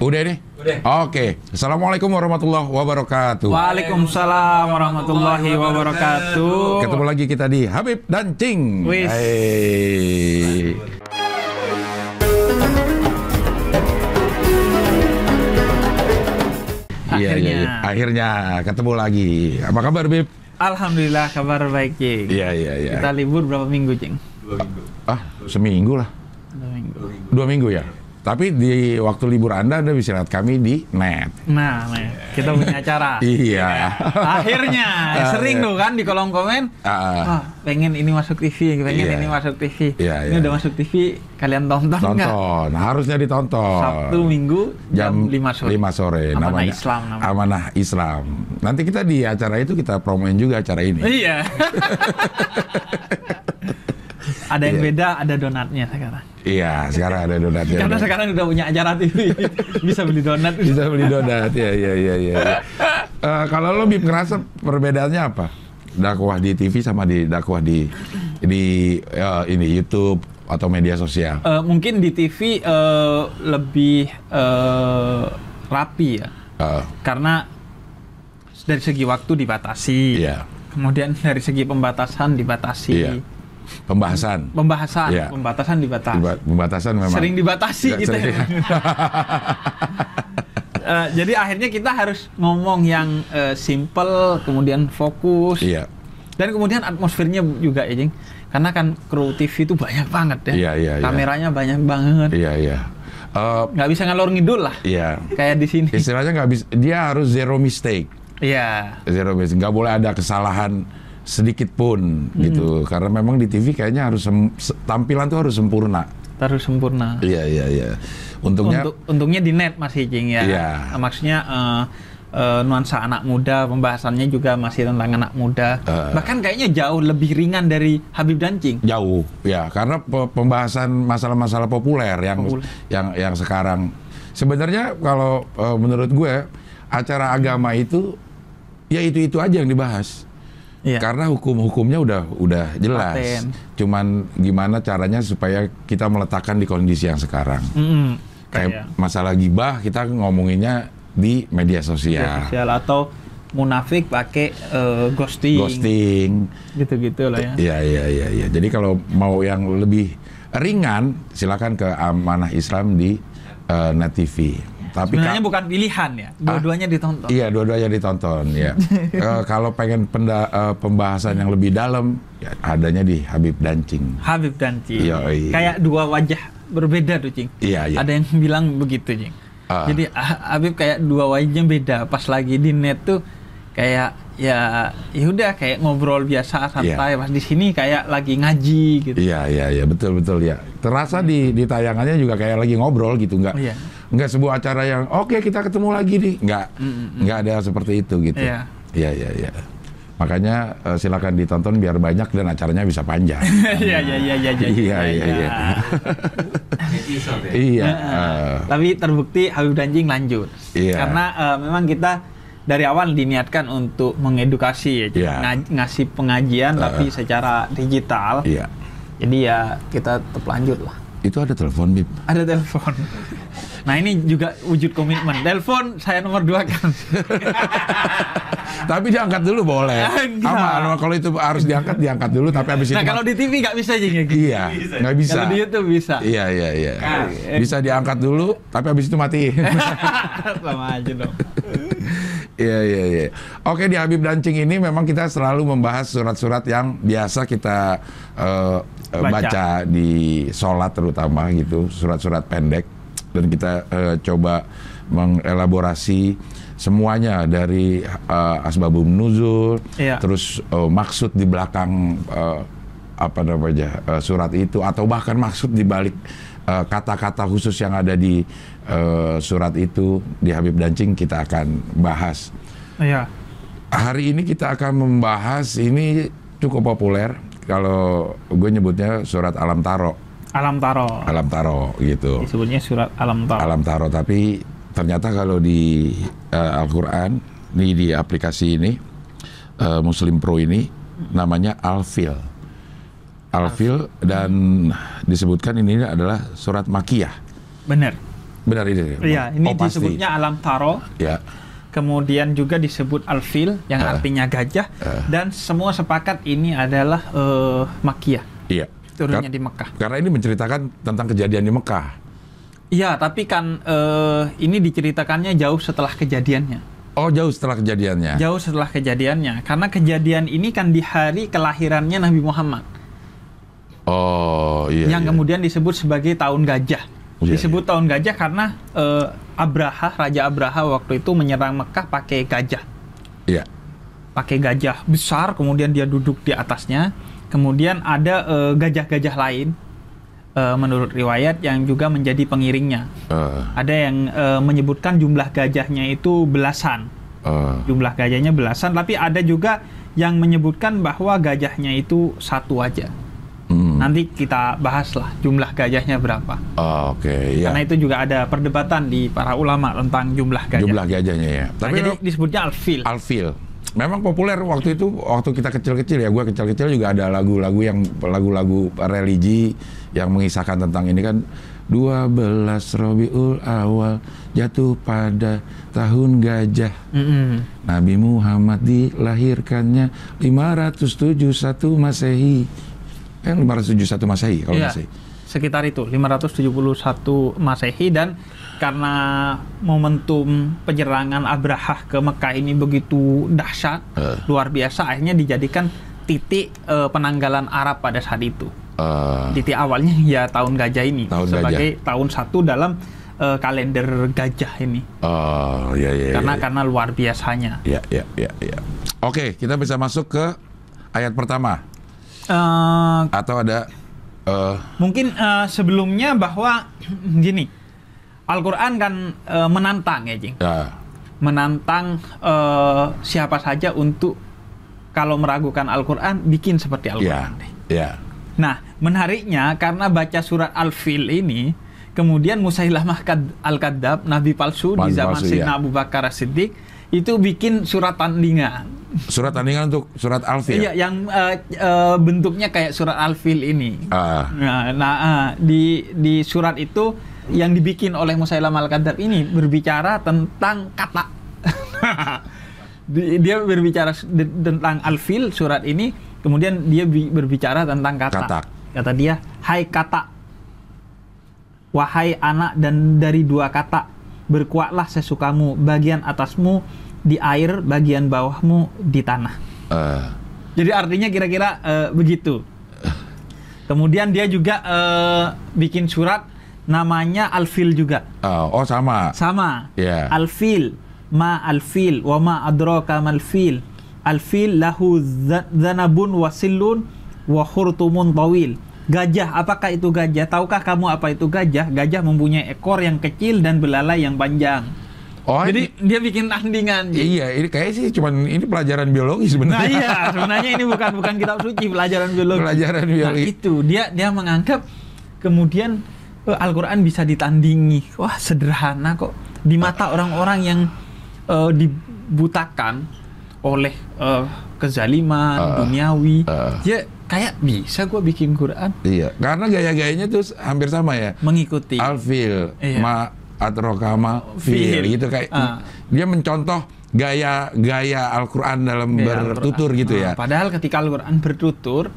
Udah nih? Udah. Oke. Assalamualaikum warahmatullahi wabarakatuh. Waalaikumsalam warahmatullahi wabarakatuh. Ketemu lagi kita di Habib dan Cing. Wis. akhirnya. Iya, iya, iya. Akhirnya ketemu lagi. Apa kabar, Bib? Alhamdulillah kabar baik, Cing. Iya, iya, iya. Kita libur berapa minggu, Cing? Dua minggu. Ah, seminggu lah. Dua minggu. Dua minggu ya? Tapi di waktu libur Anda, Anda bisa lihat kami di net. Nah, net. kita punya acara. iya. Akhirnya, ah, sering iya. tuh kan di kolom komen, uh, ah, oh, ah. pengen ini masuk TV, pengen iya. ini masuk TV. Iya, ini iya. udah masuk TV, kalian tonton Tonton, gak? harusnya ditonton. Sabtu, Minggu, jam, jam 5 sore. 5 sore. Amanah namanya, Islam. Namanya. Amanah Islam. Nanti kita di acara itu kita promoin juga acara ini. Iya. Ada yang iya. beda, ada donatnya sekarang. Iya, sekarang ada donatnya. Karena donat. sekarang udah punya acara TV, bisa beli donat. Bisa beli donat, ya, ya, ya, ya. Uh, kalau lo bib ngerasa perbedaannya apa? Dakwah di TV sama di dakwah di di uh, ini YouTube atau media sosial? Uh, mungkin di TV uh, lebih uh, rapi ya, uh. karena dari segi waktu dibatasi, yeah. kemudian dari segi pembatasan dibatasi. Yeah Pembahasan. Pembahasan. Ya. Pembatasan dibatasi, Diba pembatasan memang. Sering dibatasi gitu. Ya. Sering. Ya. uh, jadi akhirnya kita harus ngomong yang uh, simple, kemudian fokus. Iya. Dan kemudian atmosfernya juga ya, Jeng. Karena kan kru TV itu banyak banget ya. Iya, iya, iya. Kameranya iya. banyak banget. Iya, iya. Uh, bisa ngalor ngidul lah. Iya. Kayak di sini. Istilahnya nggak bisa. Dia harus zero mistake. Iya. Zero mistake. Gak boleh ada kesalahan sedikit pun hmm. gitu karena memang di TV kayaknya harus tampilan tuh harus sempurna harus sempurna iya iya iya untungnya Untuk, untungnya di net masih cing ya iya. Ah, maksudnya uh, uh, nuansa anak muda pembahasannya juga masih tentang anak muda uh, bahkan kayaknya jauh lebih ringan dari Habib Dancing jauh ya karena pe pembahasan masalah-masalah populer yang populer. yang yang sekarang sebenarnya kalau uh, menurut gue acara agama itu ya itu itu aja yang dibahas Iya. karena hukum-hukumnya udah udah jelas. Paten. Cuman gimana caranya supaya kita meletakkan di kondisi yang sekarang. Mm -hmm. Kayak iya. masalah gibah kita ngomonginnya di media sosial. Media sosial atau munafik pakai uh, ghosting. Ghosting. Gitu-gitu lah ya. Iya iya iya iya. Jadi kalau mau yang lebih ringan silakan ke Amanah Islam di uh, Net TV. Tapi sebenarnya bukan pilihan ya, ah, dua-duanya ah? ditonton. Iya, dua-duanya ditonton ya. e, kalau pengen penda, e, pembahasan yang lebih dalam, ya adanya di Habib Dancing. Habib Dancing. Iya, iya. Kayak dua wajah berbeda tuh, Cing. Iya, iya. Ada yang bilang begitu, Cing. Uh. Jadi ah, Habib kayak dua wajahnya beda. Pas lagi di net tuh kayak ya ya udah kayak ngobrol biasa santai pas iya. pas di sini kayak lagi ngaji gitu. Iya iya iya betul betul ya. Terasa di di tayangannya juga kayak lagi ngobrol gitu enggak iya nggak sebuah acara yang oke okay, kita ketemu lagi nih nggak mm-hmm. nggak ada seperti itu gitu ya yeah. iya iya ya. makanya uh, silakan ditonton biar banyak dan acaranya bisa panjang iya iya iya iya iya, iya iya ya? iya eh. tapi terbukti Habib Danjing lanjut yeah. karena uh, memang kita dari awal diniatkan untuk mengedukasi ya yeah. Ng- ngasih pengajian uh, tapi secara digital yeah. jadi ya kita tetap lanjut lah itu ada telepon Bib ada telepon Nah ini juga wujud komitmen. Telepon saya nomor dua kan. tapi diangkat dulu boleh. Ah, Aman. Kalau itu harus diangkat diangkat dulu. Tapi habis nah, itu. Nah kalau di TV nggak bisa gitu. Iya. Nggak bisa. Kalau di YouTube bisa. Iya iya iya. Nah, eh. Bisa diangkat dulu. Tapi habis itu mati. Sama aja dong. Iya iya iya. Oke di Habib Dancing ini memang kita selalu membahas surat-surat yang biasa kita uh, baca. baca di sholat terutama gitu surat-surat pendek dan kita uh, coba mengelaborasi semuanya dari uh, eh, asbabun nuzul iya. terus uh, maksud di belakang uh, apa namanya uh, surat itu atau bahkan maksud di balik kata kata-kata khusus yang ada di uh, surat itu di Habib Dancing kita akan bahas. Iya. Hari ini kita akan membahas ini cukup populer kalau gue nyebutnya surat Alam Taro Alam Taro. Alam Taro gitu. Disebutnya surat Alam Taro. Alam Taro tapi ternyata kalau di uh, Al-Qur'an ini di aplikasi ini uh, Muslim Pro ini namanya Alfil. Alfil dan disebutkan ini adalah surat Makiyah. Benar. Benar ini. Iya, ini oh, disebutnya pasti. Alam Taro. Iya. kemudian juga disebut alfil yang uh, artinya gajah uh, dan semua sepakat ini adalah uh, makiyah. Iya turunnya kan, di Mekah. Karena ini menceritakan tentang kejadian di Mekah. Iya, tapi kan uh, ini diceritakannya jauh setelah kejadiannya. Oh jauh setelah kejadiannya? Jauh setelah kejadiannya, karena kejadian ini kan di hari kelahirannya Nabi Muhammad. Oh iya. Yang iya. kemudian disebut sebagai tahun gajah. Oh, iya, disebut iya. tahun gajah karena uh, Abraha, Raja Abraha waktu itu menyerang Mekah pakai gajah. Iya. Pakai gajah besar, kemudian dia duduk di atasnya. Kemudian ada gajah eh, gajah-gajah lain uh, menurut riwayat yang juga menjadi pengiringnya. Uh. Ada yang uh, menyebutkan jumlah gajahnya itu belasan. Uh. Jumlah gajahnya belasan, tapi ada juga yang menyebutkan bahwa gajahnya itu satu aja. Hmm. Nanti kita bahaslah jumlah gajahnya berapa. Oh, Oke, okay, ya. Karena itu juga ada perdebatan di para ulama tentang jumlah gajah. Jumlah gajahnya ya. Tapi nah, jadi disebutnya alfil. Alfil memang populer waktu itu waktu kita kecil-kecil ya gue kecil-kecil juga ada lagu-lagu yang lagu-lagu religi yang mengisahkan tentang ini kan 12 Robiul Awal jatuh pada tahun gajah. Mm -hmm. Nabi Muhammad dilahirkannya 571 Masehi. Kan eh, 571 Masehi kalau yeah. Masehi. Sekitar itu 571 Masehi dan karena momentum penyerangan Abrahah ke Mekah ini begitu dahsyat, uh. luar biasa, akhirnya dijadikan titik uh, penanggalan Arab pada saat itu. Uh. Titik awalnya ya tahun gajah ini tahun sebagai gajah. tahun satu dalam uh, kalender gajah ini. Oh, ya ya. Karena ya, ya. karena luar biasanya. Ya ya ya ya. Oke, kita bisa masuk ke ayat pertama. Uh, Atau ada uh, mungkin uh, sebelumnya bahwa gini Al-Quran kan e, menantang ya, Jing. Ya. Menantang e, siapa saja untuk kalau meragukan Al-Quran, bikin seperti Al-Quran. Ya. ya. Nah, menariknya karena baca surat Al-Fil ini, kemudian Musailah al kadab Nabi palsu Pan di zaman Sina ya. Abu Bakar Siddiq, itu bikin surat tandingan. Surat tandingan untuk surat Al-Fil? Iya, yang uh, uh, bentuknya kayak surat Al-Fil ini. Uh. Nah, nah di, di surat itu yang dibikin oleh Musailam Al-Kadar ini berbicara tentang kata. dia berbicara tentang Alfil surat ini, kemudian dia berbicara tentang kata. kata. Kata dia, "Hai kata, wahai anak dan dari dua kata, berkuatlah sesukamu, bagian atasmu di air, bagian bawahmu di tanah." Uh. Jadi artinya kira-kira uh, begitu. Eh. Kemudian dia juga uh, bikin surat namanya alfil juga. Oh, oh sama. Sama. Yeah. Alfil, ma alfil, wa ma adraka mal Alfil lahu zanabun wasilun wa khurtumun tawil. Gajah, apakah itu gajah? Tahukah kamu apa itu gajah? Gajah mempunyai ekor yang kecil dan belalai yang panjang. Oh, jadi dia bikin tandingan. Ya, iya, ini kayak sih cuman ini pelajaran biologi sebenarnya. Nah, iya, sebenarnya ini bukan bukan kitab suci, pelajaran biologi. Pelajaran biologi. Nah, itu dia dia menganggap kemudian Eh, Al-Quran bisa ditandingi. Wah sederhana kok. Di mata orang-orang yang uh, dibutakan oleh uh, kezaliman, uh, duniawi. Uh, ya kayak bisa gue bikin Quran. Iya, karena gaya-gayanya tuh hampir sama ya. Mengikuti. Alfil, iya. ma atrokama fil, gitu kayak uh. dia mencontoh gaya gaya Al-Quran dalam gaya bertutur Al gitu ya. Uh, padahal ketika Al-Quran bertutur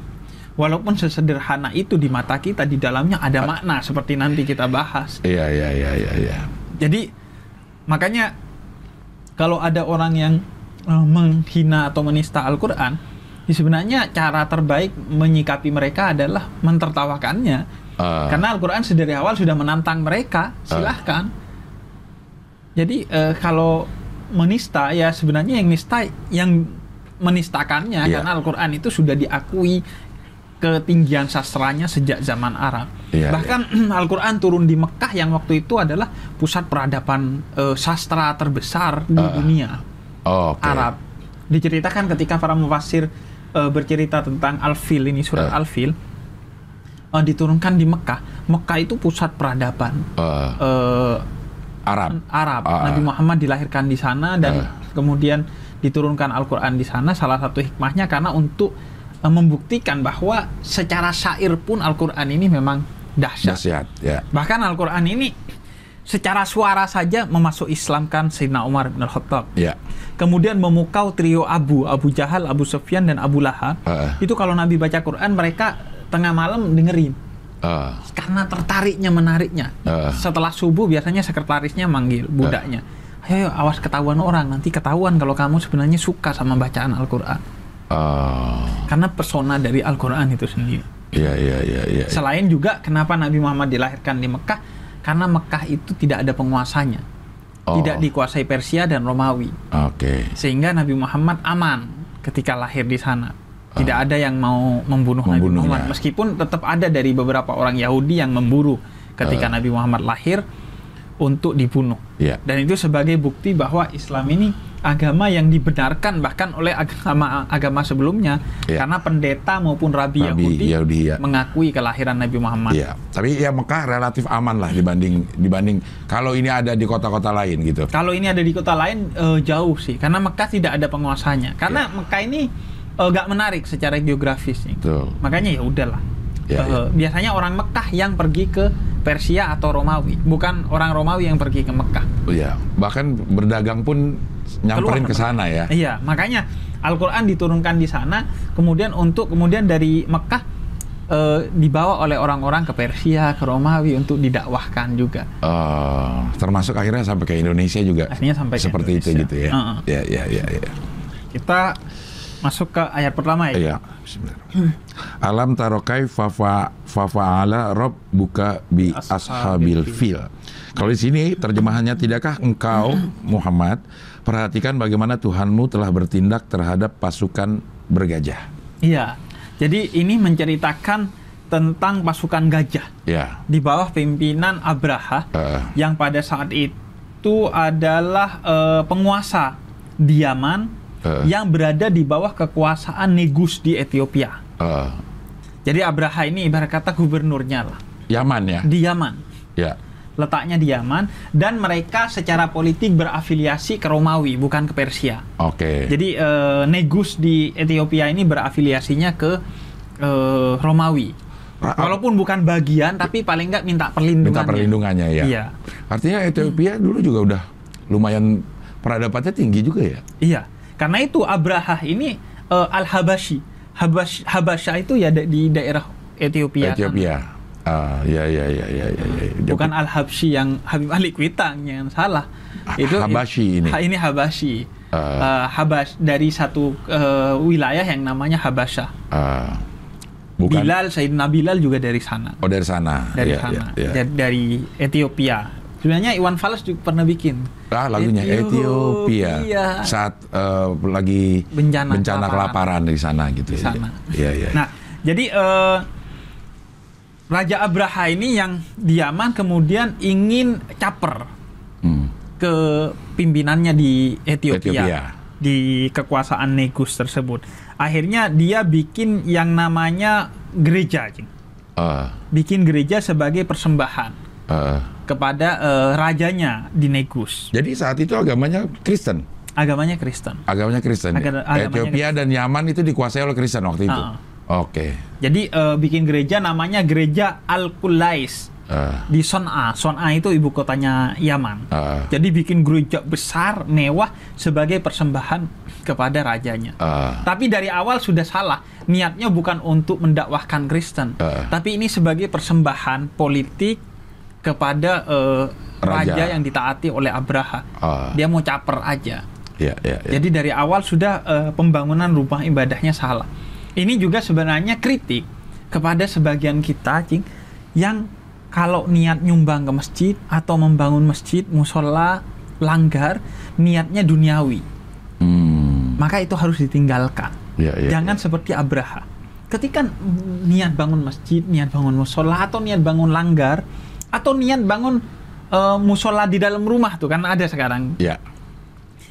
walaupun sesederhana itu di mata kita di dalamnya ada ah. makna seperti nanti kita bahas. Iya, iya iya iya iya. Jadi makanya kalau ada orang yang eh, menghina atau menista Al-Qur'an, ya sebenarnya cara terbaik menyikapi mereka adalah mentertawakannya. Uh. Karena Al-Qur'an sendiri awal sudah menantang mereka, ah. silahkan. Uh. Jadi uh, kalau menista ya sebenarnya yang nista yang menistakannya yeah. karena Al-Qur'an itu sudah diakui ketinggian sastranya sejak zaman Arab. Iya, iya. Bahkan iya. Al-Qur'an turun di Mekah yang waktu itu adalah pusat peradaban uh, sastra terbesar di uh, dunia. Oh, okay. Arab. Diceritakan ketika para mufasir uh, eh, bercerita tentang Al-Fil ini surat uh. Al-Fil uh, diturunkan di Mekah. Mekah itu pusat peradaban. Uh. Uh, Arab. Arab. Uh, Nabi Muhammad dilahirkan di sana dan uh, kemudian diturunkan Al-Qur'an di sana. Salah satu hikmahnya karena untuk Eh, membuktikan bahwa secara syair pun Al-Qur'an ini memang dahsyat. dahsyat ya. Bahkan Al-Qur'an ini secara suara saja memasuk Islamkan Sayyidina Umar bin Al-Khattab. Ya. Kemudian memukau trio Abu, Abu Jahal, Abu Sufyan dan Abu Lahab. Uh. Itu kalau Nabi baca Quran mereka tengah malam dengerin. Uh. Karena tertariknya menariknya. Uh. Setelah subuh biasanya sekretarisnya manggil budaknya. Uh. Ayo awas ketahuan orang nanti ketahuan kalau kamu sebenarnya suka sama bacaan Al-Qur'an. Uh. Karena persona dari Al-Quran itu sendiri. Iya, iya, iya. Ya, Selain juga kenapa Nabi Muhammad dilahirkan di Mekah, karena Mekah itu tidak ada penguasanya. Oh. Tidak dikuasai Persia dan Romawi. Oke. Okay. Sehingga Nabi Muhammad aman ketika lahir di sana. Tidak uh. ada yang mau membunuh Nabi Muhammad. Meskipun tetap ada dari beberapa orang Yahudi yang memburu ketika uh. Nabi Muhammad lahir untuk dibunuh. Yeah. Dan itu sebagai bukti bahwa Islam ini agama yang dibenarkan bahkan oleh agama agama sebelumnya ya. karena pendeta maupun rabi, rabi Yahudi, Yahudi ya. mengakui kelahiran Nabi Muhammad. Ya. Tapi ya Mekah relatif aman lah dibanding dibanding kalau ini ada di kota-kota lain gitu. Kalau ini ada di kota lain uh, jauh sih karena Mekah tidak ada penguasanya. Karena ya. Mekah ini uh, eh, gak menarik secara geografis. Gitu. Makanya ya udahlah uh, ya. biasanya orang Mekah yang pergi ke Persia atau Romawi, bukan orang Romawi yang pergi ke Mekah. Oh, iya, bahkan berdagang pun nyamperin ke sana ya. Iya, makanya Al-Qur'an diturunkan di sana, kemudian untuk kemudian dari Mekah e, dibawa oleh orang-orang ke Persia, ke Romawi untuk didakwahkan juga. Oh, termasuk akhirnya sampai ke Indonesia juga. Akhirnya sampai seperti Indonesia. itu gitu ya. Iya, uh -uh. iya, iya, iya. Kita Masuk ke ayat pertama ya? Iya, Alam tarokai fafa fafa'ala rob buka bi ashabil fil. Kalau di sini terjemahannya tidakkah engkau Muhammad perhatikan bagaimana Tuhanmu telah bertindak terhadap pasukan bergajah. Iya. Jadi ini menceritakan tentang pasukan gajah ya. di bawah pimpinan Abraha uh. yang pada saat itu adalah uh, penguasa Diaman uh. yang berada di bawah kekuasaan Negus di Ethiopia. Uh. Jadi Abraha ini ibarat kata gubernurnya lah. Yaman ya. Di Yaman. Ya. Letaknya di Yaman dan mereka secara politik berafiliasi ke Romawi bukan ke Persia. Oke. Okay. Jadi uh, Negus di Ethiopia ini berafiliasinya ke uh, Romawi. Ah, ah. Walaupun bukan bagian, tapi paling nggak minta perlindungan. Minta perlindungannya ya. Iya. Artinya Ethiopia hmm. dulu juga udah lumayan peradabannya tinggi juga ya. Iya. Karena itu Abrahah ini uh, Al-Habashi. Habash, Habasha itu ya di daerah Ethiopia. Ethiopia. Kan? Ah, ya ya ya ya ya. ya. Bukan Al Habsyi yang Habib Ali Kuitang yang salah. Ah, itu Habashi ini. Ini Habashi. Uh, uh, Habas dari satu uh, wilayah yang namanya habasha. Uh, bukan. Bilal Sayyidina Bilal juga dari sana. Oh dari sana. Dari yeah, sana. yeah. ya. Iya. Dari Ethiopia. Sebenarnya Iwan Fals juga pernah bikin. Ah, lagunya Ethiopia, iya. saat uh, lagi bencana, bencana kelaparan. di sana gitu. Di sana. Iya, iya. iya. Nah, jadi uh, Raja Abraha ini yang diaman kemudian ingin caper hmm. ke pimpinannya di Ethiopia, di kekuasaan Negus tersebut. Akhirnya dia bikin yang namanya gereja, Uh. Bikin gereja sebagai persembahan uh, kepada uh, rajanya di Negus. Jadi saat itu agamanya Kristen. Agamanya Kristen. Agamanya Kristen. Ya? Agar, agamanya Ethiopia Kristen. dan Yaman itu dikuasai oleh Kristen waktu itu. Uh, Oke. Okay. Jadi uh, bikin gereja namanya Gereja Al Kulais uh. Ah. di Sona. Sona itu ibu kotanya Yaman. Uh. Jadi bikin gereja besar, mewah sebagai persembahan kepada rajanya. Uh. Tapi dari awal sudah salah. Niatnya bukan untuk mendakwahkan Kristen, uh. tapi ini sebagai persembahan politik kepada uh, raja. raja yang ditaati oleh Abraha. Uh. Dia mau caper aja. Yeah, yeah, yeah. Jadi dari awal sudah uh, pembangunan rumah ibadahnya salah. Ini juga sebenarnya kritik kepada sebagian kita, cing, yang kalau niat nyumbang ke masjid atau membangun masjid, musola, langgar, niatnya duniawi. Hmm. Maka itu harus ditinggalkan. Yeah, yeah, Jangan yeah. seperti Abraha. Ketika niat bangun masjid, niat bangun musola atau niat bangun langgar, atau niat bangun uh, musola di dalam rumah tuh kan ada sekarang. Ya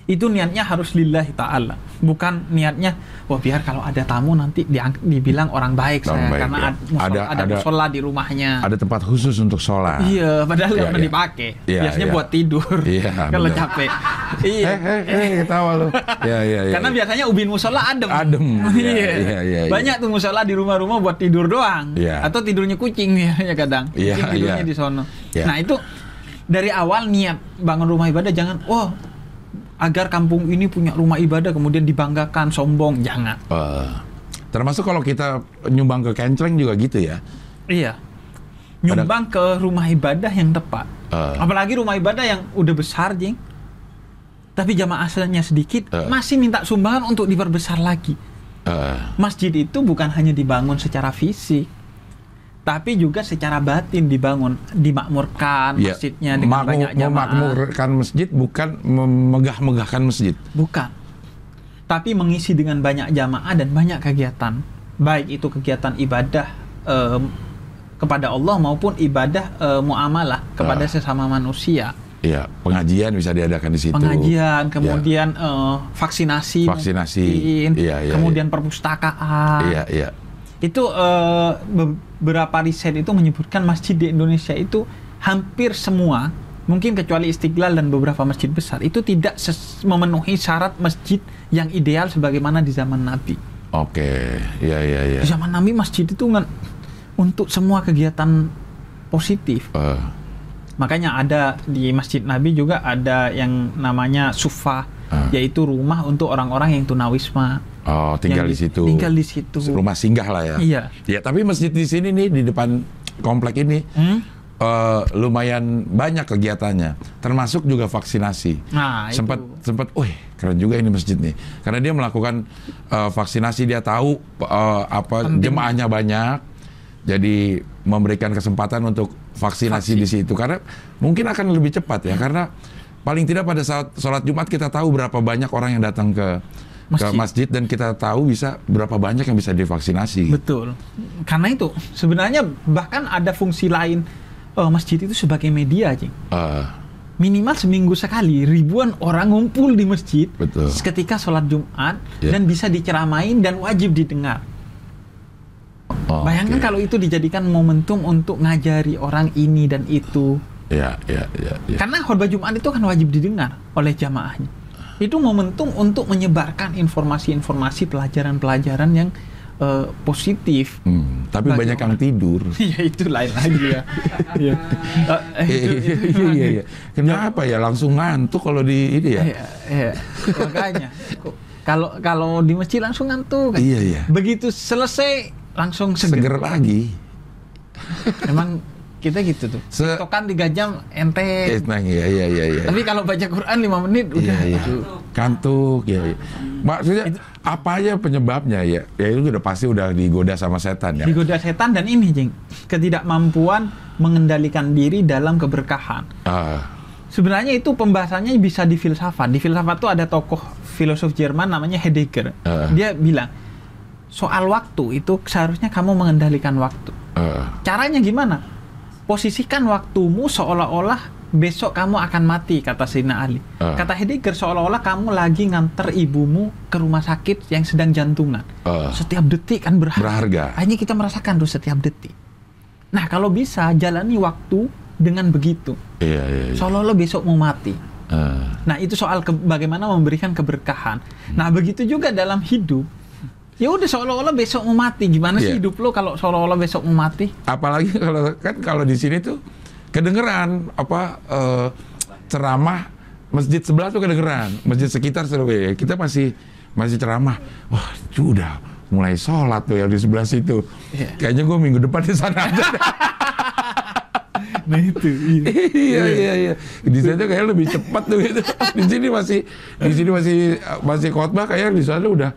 itu niatnya harus lillahi ta'ala bukan niatnya wah biar kalau ada tamu nanti di, dibilang orang baik orang saya baik, karena ya. musola, ada ada musola di rumahnya ada tempat khusus untuk sholat iya padahal yang ya. Iya. dipakai ya, biasanya ya. buat tidur ya, kalau capek iya hehehe eh, ketawa lu ya, ya, ya, karena ya. biasanya ubin musola adem adem iya ya, ya, ya, ya. banyak tuh musola di rumah-rumah buat tidur doang ya. atau tidurnya kucing ya, ya kadang iya, kucing iya. tidurnya ya. di sono ya. nah itu dari awal niat bangun rumah ibadah jangan oh agar kampung ini punya rumah ibadah kemudian dibanggakan sombong jangan uh, termasuk kalau kita nyumbang ke kenceng juga gitu ya iya nyumbang Pada... ke rumah ibadah yang tepat uh, apalagi rumah ibadah yang udah besar jing tapi jamaah asalnya sedikit uh, masih minta sumbangan untuk diperbesar lagi uh, masjid itu bukan hanya dibangun secara fisik tapi juga secara batin dibangun, dimakmurkan ya, masjidnya dengan Makmur, banyak jamaah. Memakmurkan masjid bukan memegah-megahkan masjid. Bukan. Tapi mengisi dengan banyak jamaah dan banyak kegiatan, baik itu kegiatan ibadah eh, kepada Allah maupun ibadah eh, muamalah kepada uh, sesama manusia. Iya, pengajian bisa diadakan di situ. Pengajian, iya. kemudian ya. eh, vaksinasi, vaksinasi, mungkin, ya, kemudian ya. perpustakaan. Iya, iya itu uh, beberapa riset itu menyebutkan masjid di Indonesia itu hampir semua mungkin kecuali Istiqlal dan beberapa masjid besar itu tidak memenuhi syarat masjid yang ideal sebagaimana di zaman Nabi. Oke, ya ya ya. Di zaman Nabi masjid itu kan untuk semua kegiatan positif. Uh. Makanya ada di masjid Nabi juga ada yang namanya sufa, uh. yaitu rumah untuk orang-orang yang tunawisma. Oh, tinggal di, situ. Tinggal di situ. Rumah singgah lah ya. Iya. Ya, tapi masjid di sini nih di depan komplek ini hmm? uh, lumayan banyak kegiatannya, termasuk juga vaksinasi. Nah, sempat itu. sempat, wih keren juga ini masjid nih, karena dia melakukan uh, vaksinasi dia tahu uh, apa jemaahnya banyak, jadi memberikan kesempatan untuk vaksinasi Vaksin. di situ karena mungkin akan lebih cepat ya karena paling tidak pada saat sholat Jumat kita tahu berapa banyak orang yang datang ke masjid. ke masjid dan kita tahu bisa berapa banyak yang bisa divaksinasi. Betul. Karena itu sebenarnya bahkan ada fungsi lain uh, masjid itu sebagai media, Cing. Uh. Minimal seminggu sekali ribuan orang ngumpul di masjid Betul. ketika sholat Jumat yeah. dan bisa diceramain dan wajib didengar. Oh, Bayangkan okay. kalau itu dijadikan momentum untuk ngajari orang ini dan itu. Ya, ya, ya, ya. Karena khutbah Jumat itu kan wajib didengar oleh jamaahnya itu momentum untuk menyebarkan informasi-informasi pelajaran-pelajaran yang uh, positif. Hmm, tapi Bagi banyak orang. yang tidur. Iya itu lain lagi ya. Iya. Eh, eh, iya iya, iya. Kenapa ya langsung ngantuk kalau di ini ya? Iya iya. Makanya kalau kalau di masjid langsung ngantuk. Iya iya. Begitu selesai langsung seger, seger lagi. Emang kita gitu tuh. Se kan 3 jam enteng. Enteng eh, nah, ya ya ya ya. Tapi kalau baca Quran 5 menit iya, udah ya, ya. Gitu. kantuk ya. ya. Maksudnya itu, apa aja penyebabnya ya? Ya itu udah pasti udah digoda sama setan ya. Digoda setan dan ini jeng ketidakmampuan mengendalikan diri dalam keberkahan. Ah. Sebenarnya itu pembahasannya bisa di filsafat. Di filsafat tuh ada tokoh filosof Jerman namanya Heidegger. Uh. Dia bilang soal waktu itu seharusnya kamu mengendalikan waktu. Uh. Caranya gimana? posisikan waktumu seolah-olah besok kamu akan mati kata Sina Ali. Uh. Kata Heidegger seolah-olah kamu lagi nganter ibumu ke rumah sakit yang sedang jantungan. Uh. Setiap detik kan berharga. berharga. Hanya kita merasakan tuh setiap detik. Nah kalau bisa jalani waktu dengan begitu. yeah, yeah, yeah. Seolah-olah besok mau mati. Uh. Nah itu soal bagaimana memberikan keberkahan. Hmm. Nah begitu juga dalam hidup Ya udah seolah-olah besok mau mati. Gimana yeah. sih iya. hidup lo kalau seolah-olah besok mau mati? Apalagi kalau kan kalau di sini tuh kedengeran apa uh, ceramah masjid sebelah tuh kedengeran, masjid sekitar seru ya Kita masih masih ceramah. Wah, sudah mulai sholat tuh yang di sebelah situ. Yeah. Kayaknya gue minggu depan di sana aja. nah itu iya iya iya, iya. iya. di sana kayak lebih cepat tuh gitu. di sini masih di sini masih masih khotbah kayak di sana udah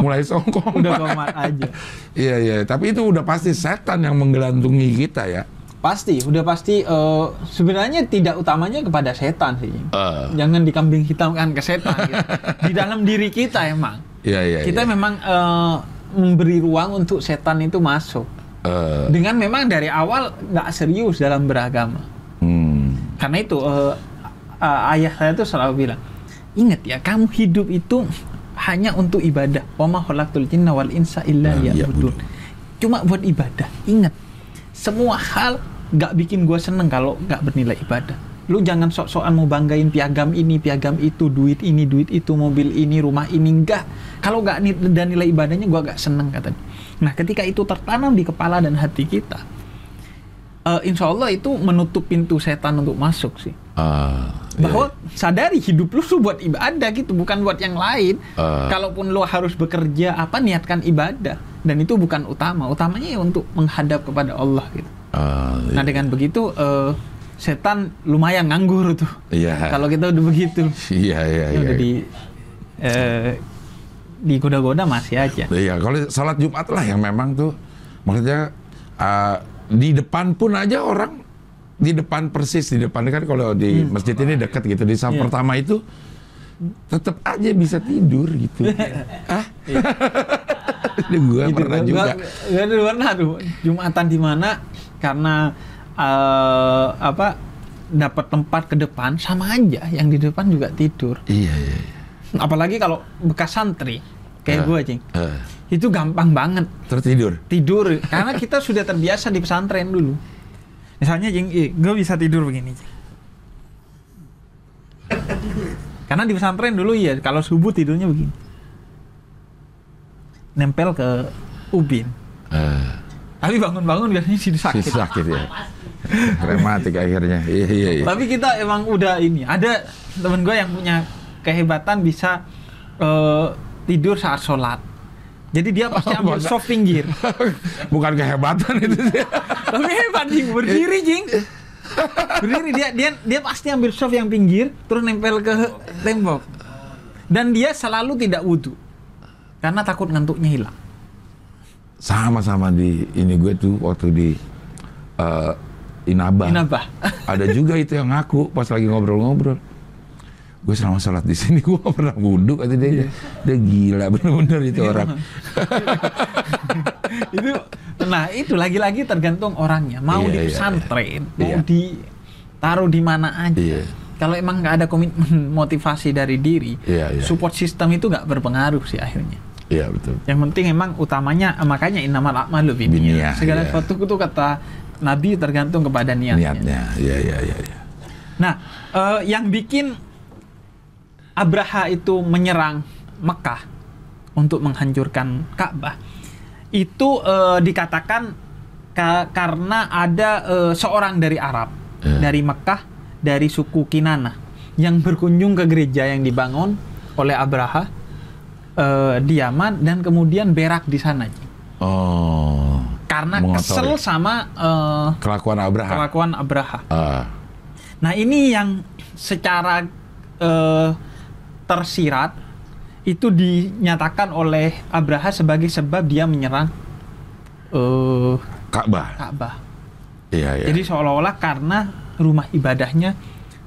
mulai songkok udah komat aja iya iya tapi itu udah pasti setan yang menggelantungi kita ya pasti udah pasti uh, sebenarnya tidak utamanya kepada setan sih uh. jangan dikambing hitamkan ke setan gitu. di dalam diri kita emang Iya iya. kita ya. memang uh, memberi ruang untuk setan itu masuk uh. dengan memang dari awal nggak serius dalam beragama hmm. karena itu uh, uh, ayah saya tuh selalu bilang ingat ya kamu hidup itu hanya untuk ibadah. Wa ma khalaqtul jinna wal insa illa nah, iya, liya'budun. Cuma buat ibadah. Ingat, semua hal gak bikin gua seneng kalau gak bernilai ibadah. Lu jangan sok-sokan mau banggain piagam ini, piagam itu, duit ini, duit itu, mobil ini, rumah ini, enggak. Kalau gak dan nilai ibadahnya gua gak seneng katanya. Nah ketika itu tertanam di kepala dan hati kita, uh, insya Allah itu menutup pintu setan untuk masuk sih. Uh bahwa yeah. sadari hidup lu tuh buat ibadah gitu bukan buat yang lain uh. kalaupun lu harus bekerja apa niatkan ibadah dan itu bukan utama utamanya ya untuk menghadap kepada Allah gitu uh, yeah. Iya. nah dengan begitu uh, setan lumayan nganggur tuh yeah. kalau kita udah begitu iya iya iya udah di uh, eh, goda goda masih aja iya kalau salat Jumat lah yang memang tuh maksudnya uh, di depan pun aja orang di depan persis di depan kan kalau di hmm. masjid ini dekat gitu di saat yeah. pertama itu tetap aja bisa tidur gitu. ah? Itu iya. gua gitu, pernah gua, juga. Gua, gua pernah tuh Jumatan di mana karena uh, apa dapat tempat ke depan sama aja yang di depan juga tidur. Iya iya. iya. Apalagi kalau bekas santri kayak uh, eh, gue cing. Uh. Eh. Itu gampang banget. Tertidur. Tidur karena kita sudah terbiasa di pesantren dulu misalnya jeng eh, gue bisa tidur begini karena di pesantren dulu iya, kalau subuh tidurnya begini nempel ke ubin uh. tapi bangun-bangun biasanya sini sakit sakit ya rematik akhirnya iya, iya, iya. tapi kita emang udah ini ada temen gue yang punya kehebatan bisa uh, tidur saat sholat jadi dia pasti oh, ambil soft pinggir. Bukan kehebatan itu sih. Tapi hebat jing berdiri jing. Berdiri dia dia dia pasti ambil soft yang pinggir terus nempel ke tembok. Dan dia selalu tidak wudhu karena takut ngantuknya hilang. Sama-sama di ini gue tuh waktu di uh, eh, Inaba. Inaba. Ada juga itu yang ngaku pas lagi ngobrol-ngobrol gue selama sholat di sini gue gak pernah wudhu kata dia, yeah. dia gila bener-bener itu yeah. orang itu nah itu lagi-lagi tergantung orangnya mau yeah, di iya, pesantren yeah. mau yeah. di taruh di mana aja yeah. kalau emang nggak ada komitmen motivasi dari diri yeah, yeah, support yeah. system itu nggak berpengaruh sih akhirnya Iya betul. Yang penting emang utamanya eh, makanya inamal lebih binniyah. Segala iya. sesuatu itu kata Nabi tergantung kepada niatnya. Niatnya, ya ya Ya. Nah, uh, yang bikin Abraha itu menyerang Mekah untuk menghancurkan Ka'bah itu e, dikatakan ka karena ada e, seorang dari Arab yeah. dari Mekah dari suku Kinana yang berkunjung ke gereja yang dibangun oleh Abraha e, di Yaman dan kemudian berak di sana. Oh. Karena mengotori. kesel sama e, kelakuan Abraha. Kelakuan Abraha. Uh. Nah ini yang secara uh, tersirat itu dinyatakan oleh Abraha sebagai sebab dia menyerang uh, Ka'bah. Ka'bah. Iya, iya. Jadi seolah-olah karena rumah ibadahnya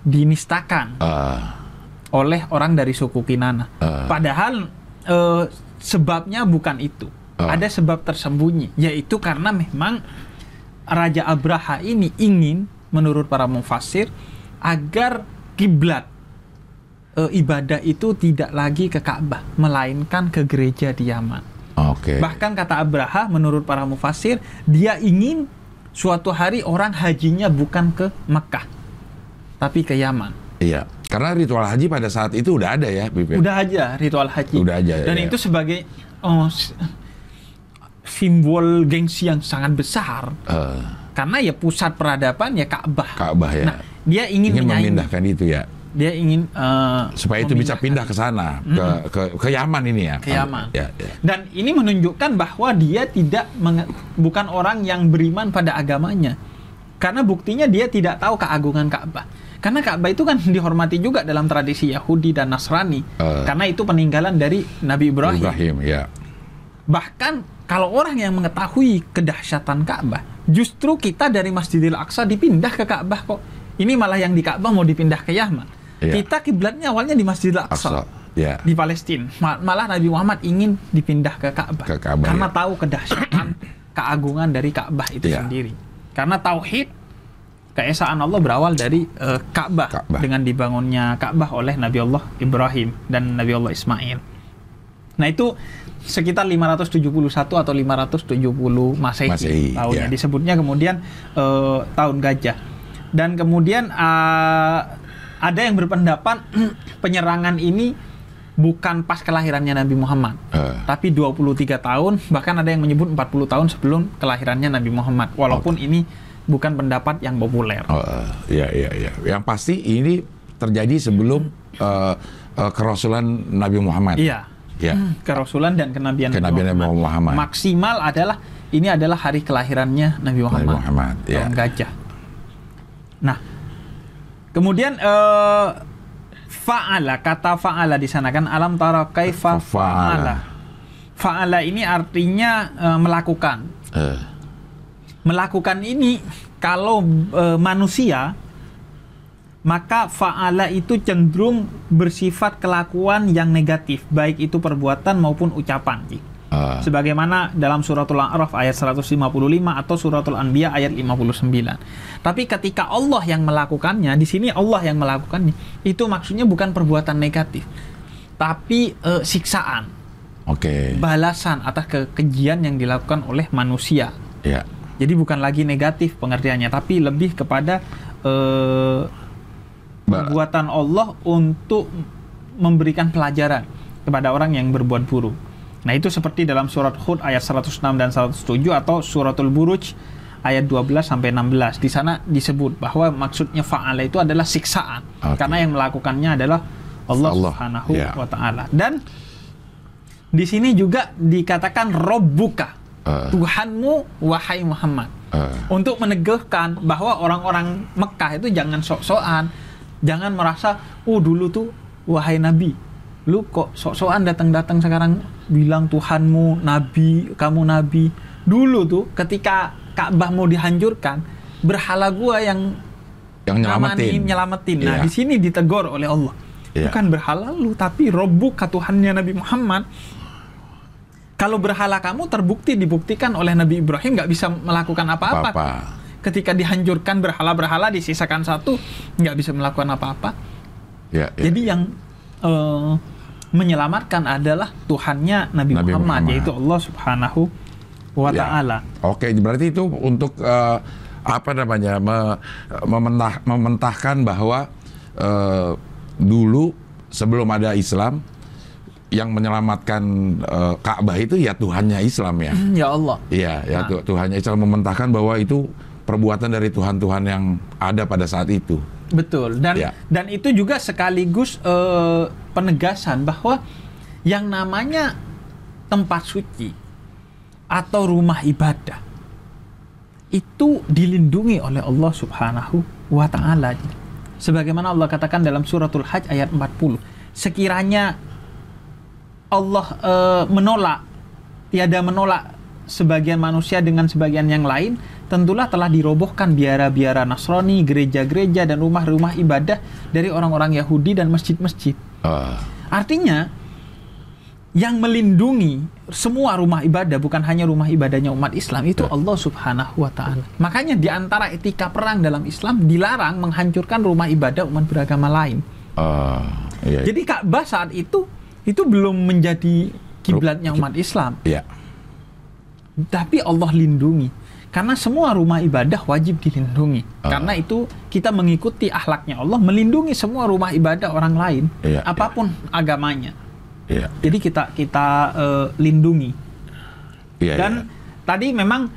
dinistakan uh. oleh orang dari suku Kinana. Uh. Padahal uh, sebabnya bukan itu. Uh. Ada sebab tersembunyi, yaitu karena memang Raja Abraha ini ingin menurut para mufasir agar kiblat e, ibadah itu tidak lagi ke Ka'bah, melainkan ke gereja di Yaman. Oke. Okay. Bahkan kata Abraha menurut para mufasir, dia ingin suatu hari orang hajinya bukan ke Mekah, tapi ke Yaman. Iya. Karena ritual haji pada saat itu udah ada ya, Bibi. Udah aja ritual haji. Udah aja. Dan ya. itu sebagai oh, simbol gengsi yang sangat besar. Uh. Karena ya pusat peradaban ya Ka'bah. Ka'bah ya. Nah, dia ingin, ingin memindahkan itu ya dia ingin uh, supaya itu bisa pindah ke sana hmm. ke, ke ke Yaman ini ya ke Yaman ya, ya. dan ini menunjukkan bahwa dia tidak bukan orang yang beriman pada agamanya karena buktinya dia tidak tahu keagungan Ka'bah karena Ka'bah itu kan dihormati juga dalam tradisi Yahudi dan Nasrani uh, karena itu peninggalan dari Nabi Ibrahim Ibrahim ya bahkan kalau orang yang mengetahui kedahsyatan Ka'bah justru kita dari Masjidil Aqsa dipindah ke Ka'bah kok ini malah yang di Ka'bah mau dipindah ke Yaman Yeah. Kita kiblatnya awalnya di Masjidil Aqsa. Aqsa. Yeah. Di Palestina. Mal malah Nabi Muhammad ingin dipindah ke Ka'bah. Ka karena ya. tahu kedahsyatan keagungan dari Ka'bah itu yeah. sendiri. Karena tauhid keesaan Allah berawal dari uh, Ka'bah Ka dengan dibangunnya Ka'bah oleh Nabi Allah Ibrahim dan Nabi Allah Ismail. Nah itu sekitar 571 atau 570 Masehi, Masehi tahunnya yeah. disebutnya kemudian uh, tahun gajah. Dan kemudian uh, ada yang berpendapat penyerangan ini bukan pas kelahirannya Nabi Muhammad, uh. tapi 23 tahun bahkan ada yang menyebut 40 tahun sebelum kelahirannya Nabi Muhammad. Walaupun okay. ini bukan pendapat yang populer. Uh, uh, ya ya ya. Yang pasti ini terjadi sebelum uh, uh, kerasulan Nabi Muhammad. Iya. Ya. Hmm, kerasulan dan kenabian, kenabian Nabi Muhammad. Muhammad. Maksimal adalah ini adalah hari kelahirannya Nabi Muhammad. Nabi Muhammad. Ya. Gajah. Nah, Kemudian uh, fa'ala kata fa'ala di sana kan alam tara kaifa fa'ala. Fa'ala ini artinya uh, melakukan. Uh. Melakukan ini kalau uh, manusia maka fa'ala itu cenderung bersifat kelakuan yang negatif, baik itu perbuatan maupun ucapan. Ah. Sebagaimana dalam suratul A'raf ayat 155 atau suratul Anbiya ayat 59. Tapi ketika Allah yang melakukannya, di sini Allah yang melakukannya, itu maksudnya bukan perbuatan negatif, tapi uh, siksaan. Okay. Balasan atas kekejian yang dilakukan oleh manusia. Yeah. Jadi bukan lagi negatif pengertiannya, tapi lebih kepada uh, perbuatan Allah untuk memberikan pelajaran kepada orang yang berbuat buruk. Nah itu seperti dalam surat Hud ayat 106 dan 107 atau suratul Buruj ayat 12 sampai 16. Di sana disebut bahwa maksudnya fa'ala itu adalah siksaan. Okay. Karena yang melakukannya adalah Allah, Allah. Subhanahu yeah. wa taala. Dan di sini juga dikatakan robbuka. Uh. Eh. Tuhanmu wahai Muhammad. Uh. Untuk meneguhkan bahwa orang-orang Mekah itu jangan sok-sokan, jangan merasa oh dulu tuh wahai nabi lu kok sok-sokan datang-datang sekarang bilang Tuhanmu nabi, kamu nabi. Dulu tuh ketika Ka'bah mau dihancurkan, berhala gua yang yang nyelamatin. nyelamatin. Nah, yeah. di sini ditegor oleh Allah. Yeah. Bukan berhala lu, tapi robu katuhannya Nabi Muhammad. Kalau berhala kamu terbukti dibuktikan oleh Nabi Ibrahim nggak bisa melakukan apa-apa. Ketika dihancurkan berhala-berhala disisakan satu nggak bisa melakukan apa-apa. Yeah, yeah. Jadi yang uh, menyelamatkan adalah Tuhannya Nabi, Nabi Muhammad, Muhammad yaitu Allah Subhanahu wa ya. taala. Oke, berarti itu untuk uh, apa namanya me, mementah, mementahkan bahwa uh, dulu sebelum ada Islam yang menyelamatkan uh, Ka'bah itu ya Tuhannya Islam ya. Hmm, ya Allah. Iya, ya nah. Tuhannya Islam mementahkan bahwa itu perbuatan dari Tuhan-Tuhan yang ada pada saat itu. Betul. Dan ya. dan itu juga sekaligus uh, penegasan bahwa yang namanya tempat suci atau rumah ibadah itu dilindungi oleh Allah Subhanahu wa taala. Sebagaimana Allah katakan dalam suratul Hajj ayat 40, sekiranya Allah uh, menolak tiada menolak sebagian manusia dengan sebagian yang lain, tentulah telah dirobohkan biara-biara Nasrani, gereja-gereja, dan rumah-rumah ibadah dari orang-orang Yahudi dan masjid-masjid. Uh. Artinya, yang melindungi semua rumah ibadah, bukan hanya rumah ibadahnya umat Islam, itu uh. Allah Subhanahu wa Ta'ala. Makanya, di antara etika perang dalam Islam, dilarang menghancurkan rumah ibadah umat beragama lain. Uh, Yeah. Iya, iya. Jadi, Ka'bah saat itu itu belum menjadi kiblatnya umat Islam. Yeah. Tapi Allah lindungi karena semua rumah ibadah wajib dilindungi. Uh. Karena itu kita mengikuti ahlaknya Allah melindungi semua rumah ibadah orang lain, yeah, iya. apapun yeah. agamanya. Yeah, Jadi kita kita uh, lindungi. Yeah, Dan yeah. tadi memang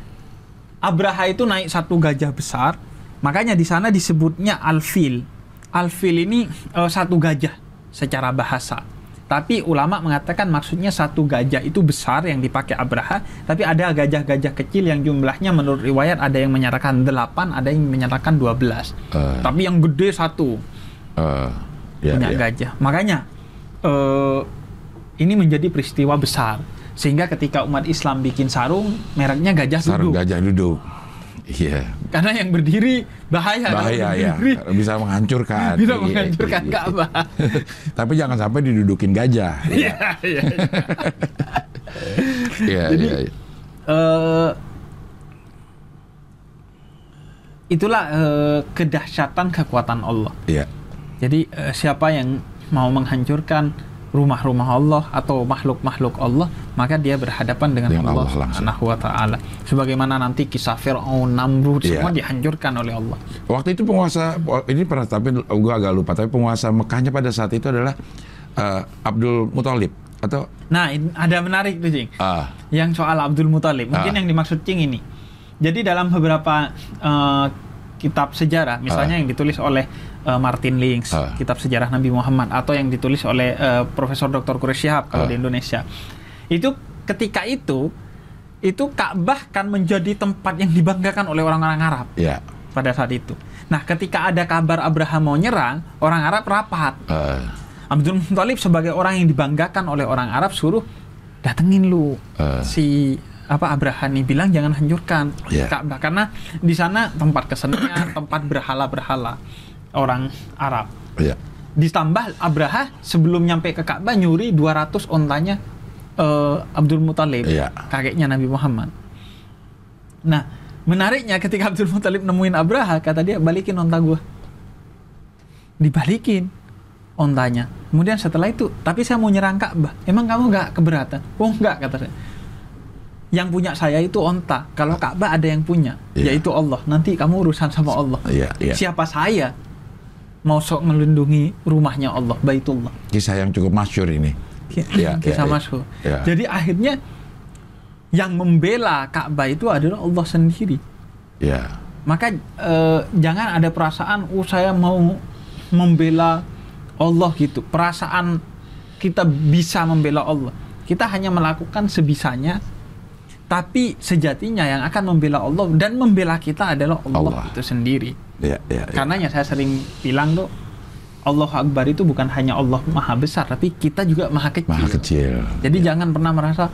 Abraha itu naik satu gajah besar, makanya di sana disebutnya alfil. Alfil ini uh, satu gajah secara bahasa tapi ulama mengatakan maksudnya satu gajah itu besar yang dipakai Abraha, tapi ada gajah-gajah kecil yang jumlahnya menurut riwayat ada yang menyatakan delapan, ada yang menyatakan 12. Uh, eh. tapi yang gede satu. Uh, eh. yeah, punya yeah. gajah. Makanya uh, ini menjadi peristiwa besar sehingga ketika umat Islam bikin sarung mereknya gajah sarung duduk. Sarung gajah duduk. Iya. Yeah. Karena yang berdiri bahaya. Bahaya ya. Bisa menghancurkan. Bisa iya, menghancurkan iya, iya. Ka'bah. Tapi jangan sampai didudukin gajah. Ya. Iya. Iya. Iya. Jadi yeah. uh, itulah uh, kedahsyatan kekuatan Allah. Iya. Yeah. Jadi uh, siapa yang mau menghancurkan rumah-rumah Allah atau makhluk-makhluk Allah, maka dia berhadapan dengan, dengan Allah, Allah Subhanahu wa taala. Sebagaimana nanti kisah Firaun, Namrud yeah. semua dihancurkan oleh Allah. Waktu itu penguasa ini pernah tapi gua agak lupa, tapi penguasa Mekahnya pada saat itu adalah uh, Abdul Muthalib atau Nah, ada menarik tuh, Cing. Uh, yang soal Abdul Muthalib. Mungkin ah. yang dimaksud Cing ini. Jadi dalam beberapa uh, kitab sejarah, misalnya uh, yang ditulis oleh uh, Martin Links, uh. Ah. kitab sejarah Nabi Muhammad atau yang ditulis oleh uh, Profesor Dr. Quraisy Shihab kalau uh. di Indonesia. Itu ketika itu itu Ka'bah kan menjadi tempat yang dibanggakan oleh orang-orang Arab. Yeah. Pada saat itu. Nah, ketika ada kabar Abraham mau nyerang, orang Arab rapat. Uh. Abdul Muthalib sebagai orang yang dibanggakan oleh orang Arab suruh datengin lu uh. si apa Abraham nih bilang jangan hancurkan yeah. Ka'bah karena di sana tempat kesenian, tempat berhala-berhala orang Arab. Iya. Ditambah Abraha sebelum nyampe ke Ka'bah nyuri 200 ontanya uh, Abdul Muthalib, iya. kakeknya Nabi Muhammad. Nah, menariknya ketika Abdul Muthalib nemuin Abraha, kata dia balikin onta gua. Dibalikin ontanya. Kemudian setelah itu, tapi saya mau nyerang Ka'bah. Emang kamu gak keberatan? Oh gak kata saya yang punya saya itu onta. Kalau Ka'bah ada yang punya, yeah. yaitu Allah. Nanti kamu urusan sama Allah. Yeah, yeah. Siapa saya? mau sok melindungi rumahnya Allah, Baitullah. Kisah yang cukup masyur ini. Ya, ya kisah ya, masyur. Ya. Jadi akhirnya yang membela Ka'bah itu adalah Allah sendiri. Ya. Maka eh, jangan ada perasaan oh saya mau membela Allah gitu. Perasaan kita bisa membela Allah. Kita hanya melakukan sebisanya tapi sejatinya yang akan membela Allah dan membela kita adalah Allah, Allah. itu sendiri. Ya, ya, ya. saya sering bilang tuh Allah Akbar itu bukan hanya Allah Maha Besar, tapi kita juga Maha Kecil. Maha Kecil. Jadi ya. jangan pernah merasa,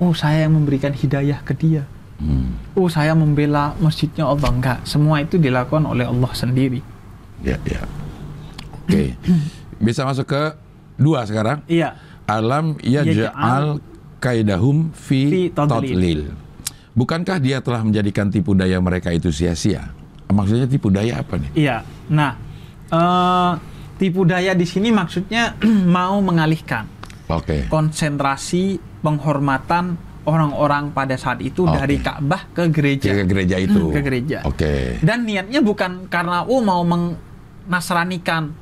oh saya yang memberikan hidayah ke dia. Hmm. Oh saya membela masjidnya Allah. Enggak, semua itu dilakukan oleh Allah sendiri. Ya, ya. Oke. Okay. Bisa masuk ke dua sekarang? Iya. Alam ya ya kaidahum fi, fi tadlil. Bukankah dia telah menjadikan tipu daya mereka itu sia-sia? Maksudnya tipu daya apa nih? Iya. Nah, uh, tipu daya di sini maksudnya mau mengalihkan. Oke. Okay. Konsentrasi penghormatan orang-orang pada saat itu okay. dari Ka'bah ke gereja. Ke gereja hmm, itu. ke gereja. Oke. Okay. Dan niatnya bukan karena oh mau menasranikan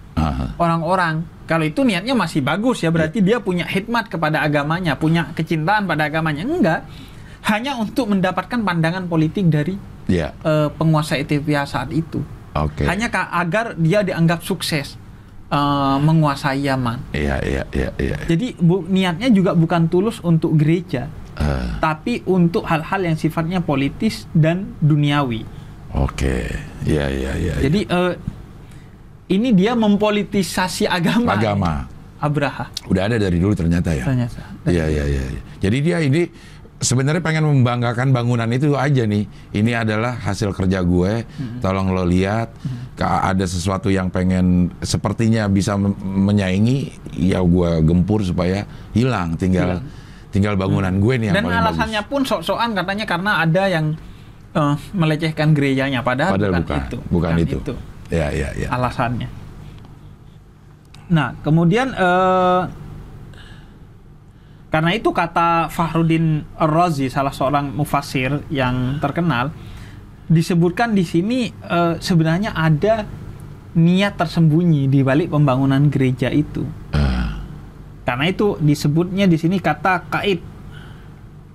orang-orang kalau itu niatnya masih bagus ya berarti dia punya hikmat kepada agamanya, punya kecintaan pada agamanya. Enggak. Hanya untuk mendapatkan pandangan politik dari yeah. Ya. uh, penguasa Ethiopia saat itu. Okay. Hanya agar dia dianggap sukses uh, menguasai Yaman. Iya, iya, iya, iya. Jadi bu, niatnya juga bukan tulus untuk gereja. Uh. Tapi untuk hal-hal yang sifatnya politis dan duniawi. Oke, okay. ya, ya, ya. Iya. Jadi Uh, ini dia mempolitisasi agama. Agama. Abraha. Udah ada dari dulu ternyata ya. Ternyata. Iya iya iya. Ya. Jadi dia ini sebenarnya pengen membanggakan bangunan itu aja nih. Ini adalah hasil kerja gue. Hmm. Tolong lo lihat. Hmm. Ada sesuatu yang pengen sepertinya bisa menyaingi, ya gue gempur supaya hilang. Tinggal hilang. tinggal bangunan hmm gue nih yang Dan paling alasannya bagus. pun sok-sokan katanya karena ada yang uh, melecehkan gerejanya padahal, padahal bukan, bukan itu. Bukan, bukan itu. itu. Ya, ya, ya. Alasannya. Nah, kemudian uh, karena itu kata Fahrudin Rozzi, salah seorang mufasir yang terkenal disebutkan di sini uh, sebenarnya ada niat tersembunyi di balik pembangunan gereja itu. Uh. Karena itu disebutnya di sini kata kait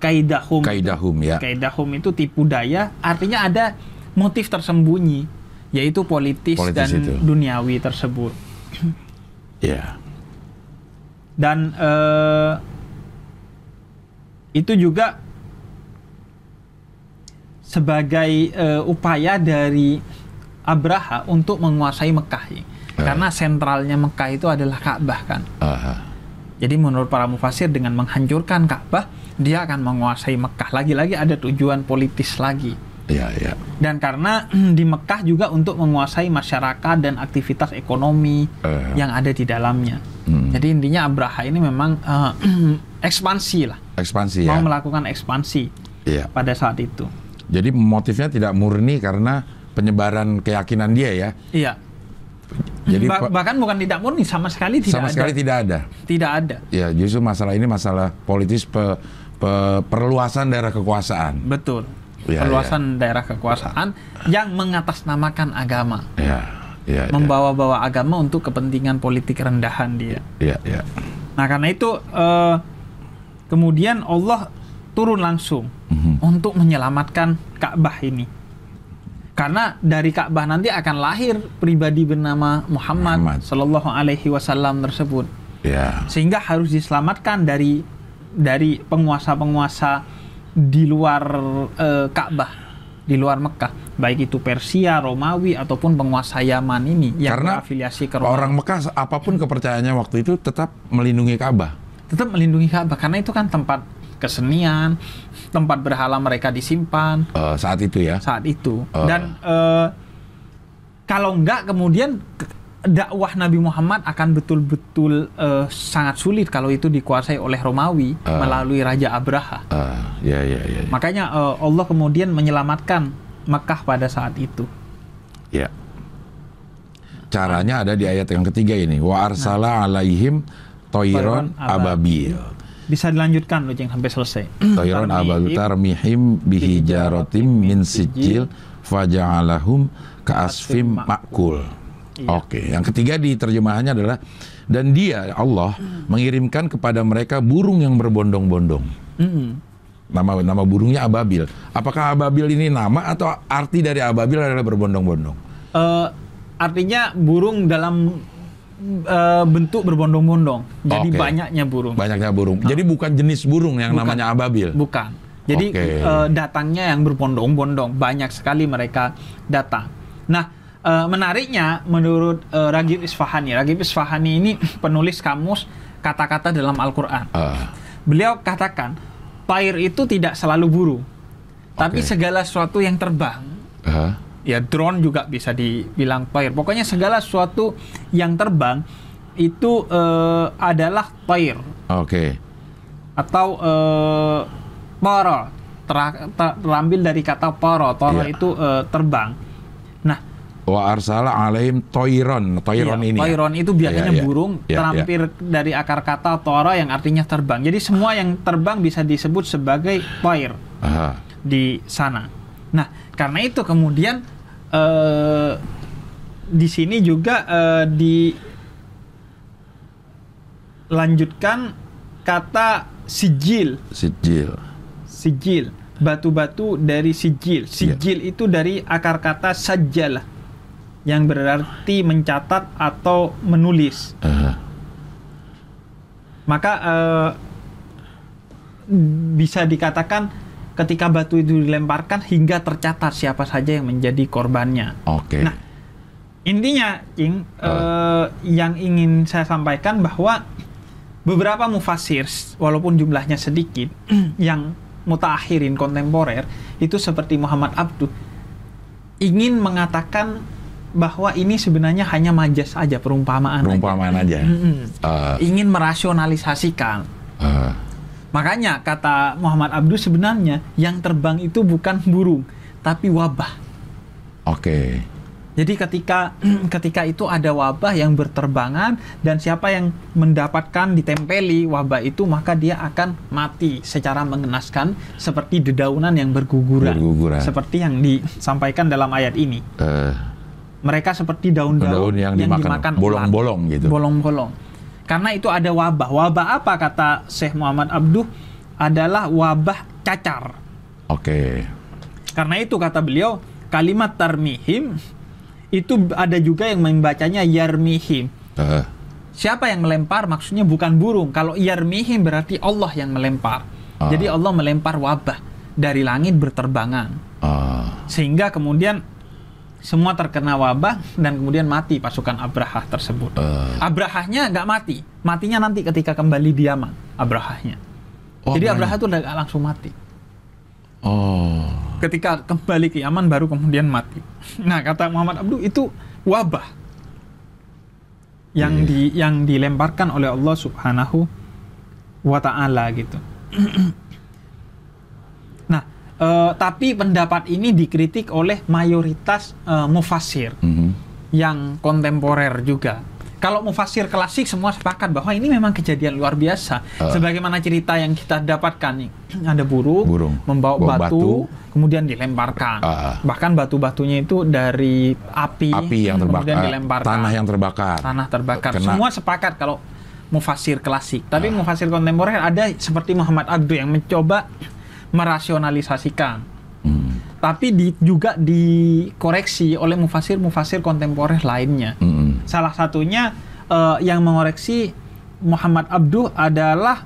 kaidahum. Kaidahum ya. Kaidahum itu tipu daya, artinya ada motif tersembunyi yaitu politis, politis dan itu. duniawi tersebut. Ya. Yeah. Dan uh, itu juga sebagai uh, upaya dari Abraha untuk menguasai Mekah. Ya. Uh. Karena sentralnya Mekah itu adalah Ka'bah kan. Uh. Jadi menurut para mufasir dengan menghancurkan Ka'bah, dia akan menguasai Mekah. Lagi-lagi ada tujuan politis lagi. Iya, iya. Dan karena di Mekah juga untuk menguasai masyarakat dan aktivitas ekonomi uh, yang ada di dalamnya. Hmm. Jadi intinya Abraha ini memang uh, ekspansi lah. Ekspansi Mau ya. Mau melakukan ekspansi. ya. Pada saat itu. Jadi motifnya tidak murni karena penyebaran keyakinan dia ya. Iya. Jadi ba bahkan bukan tidak murni sama sekali tidak sama ada. Sama sekali tidak ada. Tidak ada. Ya, justru masalah ini masalah politis pe pe perluasan daerah kekuasaan. Betul ya, perluasan ya. daerah kekuasaan yang mengatasnamakan agama. Ya, ya. Ya, membawa-bawa agama untuk kepentingan politik rendahan dia. Ya, ya. Nah karena itu uh, kemudian Allah turun langsung mm-hmm. untuk menyelamatkan Ka'bah ini. Karena dari Ka'bah nanti akan lahir pribadi bernama Muhammad, Muhammad. Shallallahu Alaihi Wasallam tersebut. Ya. Sehingga harus diselamatkan dari dari penguasa-penguasa di luar uh, Ka'bah di luar Mekah, baik itu Persia, Romawi ataupun penguasa Yaman ini yang Karena berafiliasi ke Romawi. orang Mekah apapun kepercayaannya waktu itu tetap melindungi Ka'bah. Tetap melindungi Ka'bah karena itu kan tempat kesenian, tempat berhala mereka disimpan. Uh, saat itu ya. Saat itu. Uh. Dan uh, kalau enggak kemudian dakwah Nabi Muhammad akan betul-betul uh, sangat sulit kalau itu dikuasai oleh Romawi uh, melalui Raja Abraha. Uh, ya, ya, ya, ya. Makanya uh, Allah kemudian menyelamatkan Mekah pada saat itu. Ya. Caranya ada di ayat yang ketiga ini. Wa arsala nah. alaihim toiron ababil. Bisa dilanjutkan loh, Jeng, sampai selesai. Toiron ababil tarmihim bihijarotim min sijil faja'alahum ka'asfim makul. makul Iya. Oke, okay. yang ketiga di terjemahannya adalah dan dia Allah mm. mengirimkan kepada mereka burung yang berbondong-bondong. Mm. Nama nama burungnya ababil. Apakah ababil ini nama atau arti dari ababil adalah berbondong-bondong? Uh, artinya burung dalam uh, bentuk berbondong-bondong. Jadi okay. banyaknya burung. Banyaknya burung. Nah. Jadi bukan jenis burung yang bukan. namanya ababil. Bukan. Jadi okay. uh, eh, datangnya yang berbondong-bondong. Banyak sekali mereka datang. Nah, uh, menariknya menurut uh, Ragib Isfahani, Ragib Isfahani ini penulis kamus kata-kata dalam Al-Qur'an. Uh. Beliau katakan, "Pair itu tidak selalu buru, okay. tapi segala sesuatu yang terbang." Uh. Ya, drone juga bisa dibilang pair. Pokoknya segala sesuatu yang terbang itu uh, adalah pair. Oke. Okay. Atau uh, para terambil dari kata para, para ya. yeah. itu uh, terbang Wa arsala alaihim toiron. Toiron iya, ini. Ya. Toiron ya. itu biasanya iya, iya. burung iya, terampir iya. dari akar kata toro yang artinya terbang. Jadi semua yang terbang bisa disebut sebagai toir Aha. di sana. Nah, karena itu kemudian uh, di sini juga eh, dilanjutkan kata sijil. Sijil. Sijil batu-batu dari sijil. Iya. Sijil yeah. itu dari akar kata sajalah yang berarti mencatat atau menulis. Uh. Maka uh, bisa dikatakan ketika batu itu dilemparkan hingga tercatat siapa saja yang menjadi korbannya. Oke. Okay. Nah, intinya, King, uh. Ah. Uh, eh, yang ingin saya sampaikan bahwa beberapa mufasir, walaupun jumlahnya sedikit, yang mutakhirin kontemporer itu seperti Muhammad Abduh ingin mengatakan bahwa ini sebenarnya hanya majas saja perumpamaan. Perumpamaan aja. aja. Mm -hmm. uh, Ingin merasionalisasikan. Uh, Makanya kata Muhammad Abdul sebenarnya yang terbang itu bukan burung tapi wabah. Oke. Okay. Jadi ketika ketika itu ada wabah yang berterbangan dan siapa yang mendapatkan ditempeli wabah itu maka dia akan mati secara mengenaskan seperti dedaunan yang berguguran. berguguran. Seperti yang disampaikan dalam ayat ini. Uh mereka seperti daun-daun yang, yang dimakan bolong-bolong gitu. Bolong-bolong. Karena itu ada wabah. Wabah apa kata Syekh Muhammad Abduh adalah wabah cacar. Oke. Okay. Karena itu kata beliau kalimat termihim itu ada juga yang membacanya yarmihim. Uh. Siapa yang melempar maksudnya bukan burung. Kalau yarmihim berarti Allah yang melempar. Uh. Jadi Allah melempar wabah dari langit berterbangan. Uh. Sehingga kemudian semua terkena wabah dan kemudian mati pasukan Abraha tersebut. Uh. Abrahahnya nggak mati, matinya nanti ketika kembali di Yaman Abrahahnya. Oh, Jadi Abraha itu nggak langsung mati. Oh. Ketika kembali ke Yaman baru kemudian mati. Nah kata Muhammad Abdu itu wabah yang yeah. di yang dilemparkan oleh Allah Subhanahu wa Taala gitu. Uh, tapi pendapat ini dikritik oleh mayoritas uh, eh, mufasir mm -hmm. yang kontemporer juga. Kalau mufasir klasik semua sepakat bahwa ini memang kejadian luar biasa. Uh. Sebagaimana cerita yang kita dapatkan, nih, ada burung, burung. membawa Bawa batu, batu, kemudian dilemparkan. Uh. Bahkan batu-batunya itu dari api, api yang terbakar, kemudian dilemparkan. Tanah yang terbakar. Tanah terbakar. Kena. Semua sepakat kalau mufasir klasik. Tapi uh. Ah. mufasir kontemporer ada seperti Muhammad Abdu yang mencoba merasionalisasikan. Hmm. Tapi di, juga dikoreksi oleh mufasir-mufasir kontemporer lainnya. Hmm. Salah satunya uh, yang mengoreksi Muhammad Abduh adalah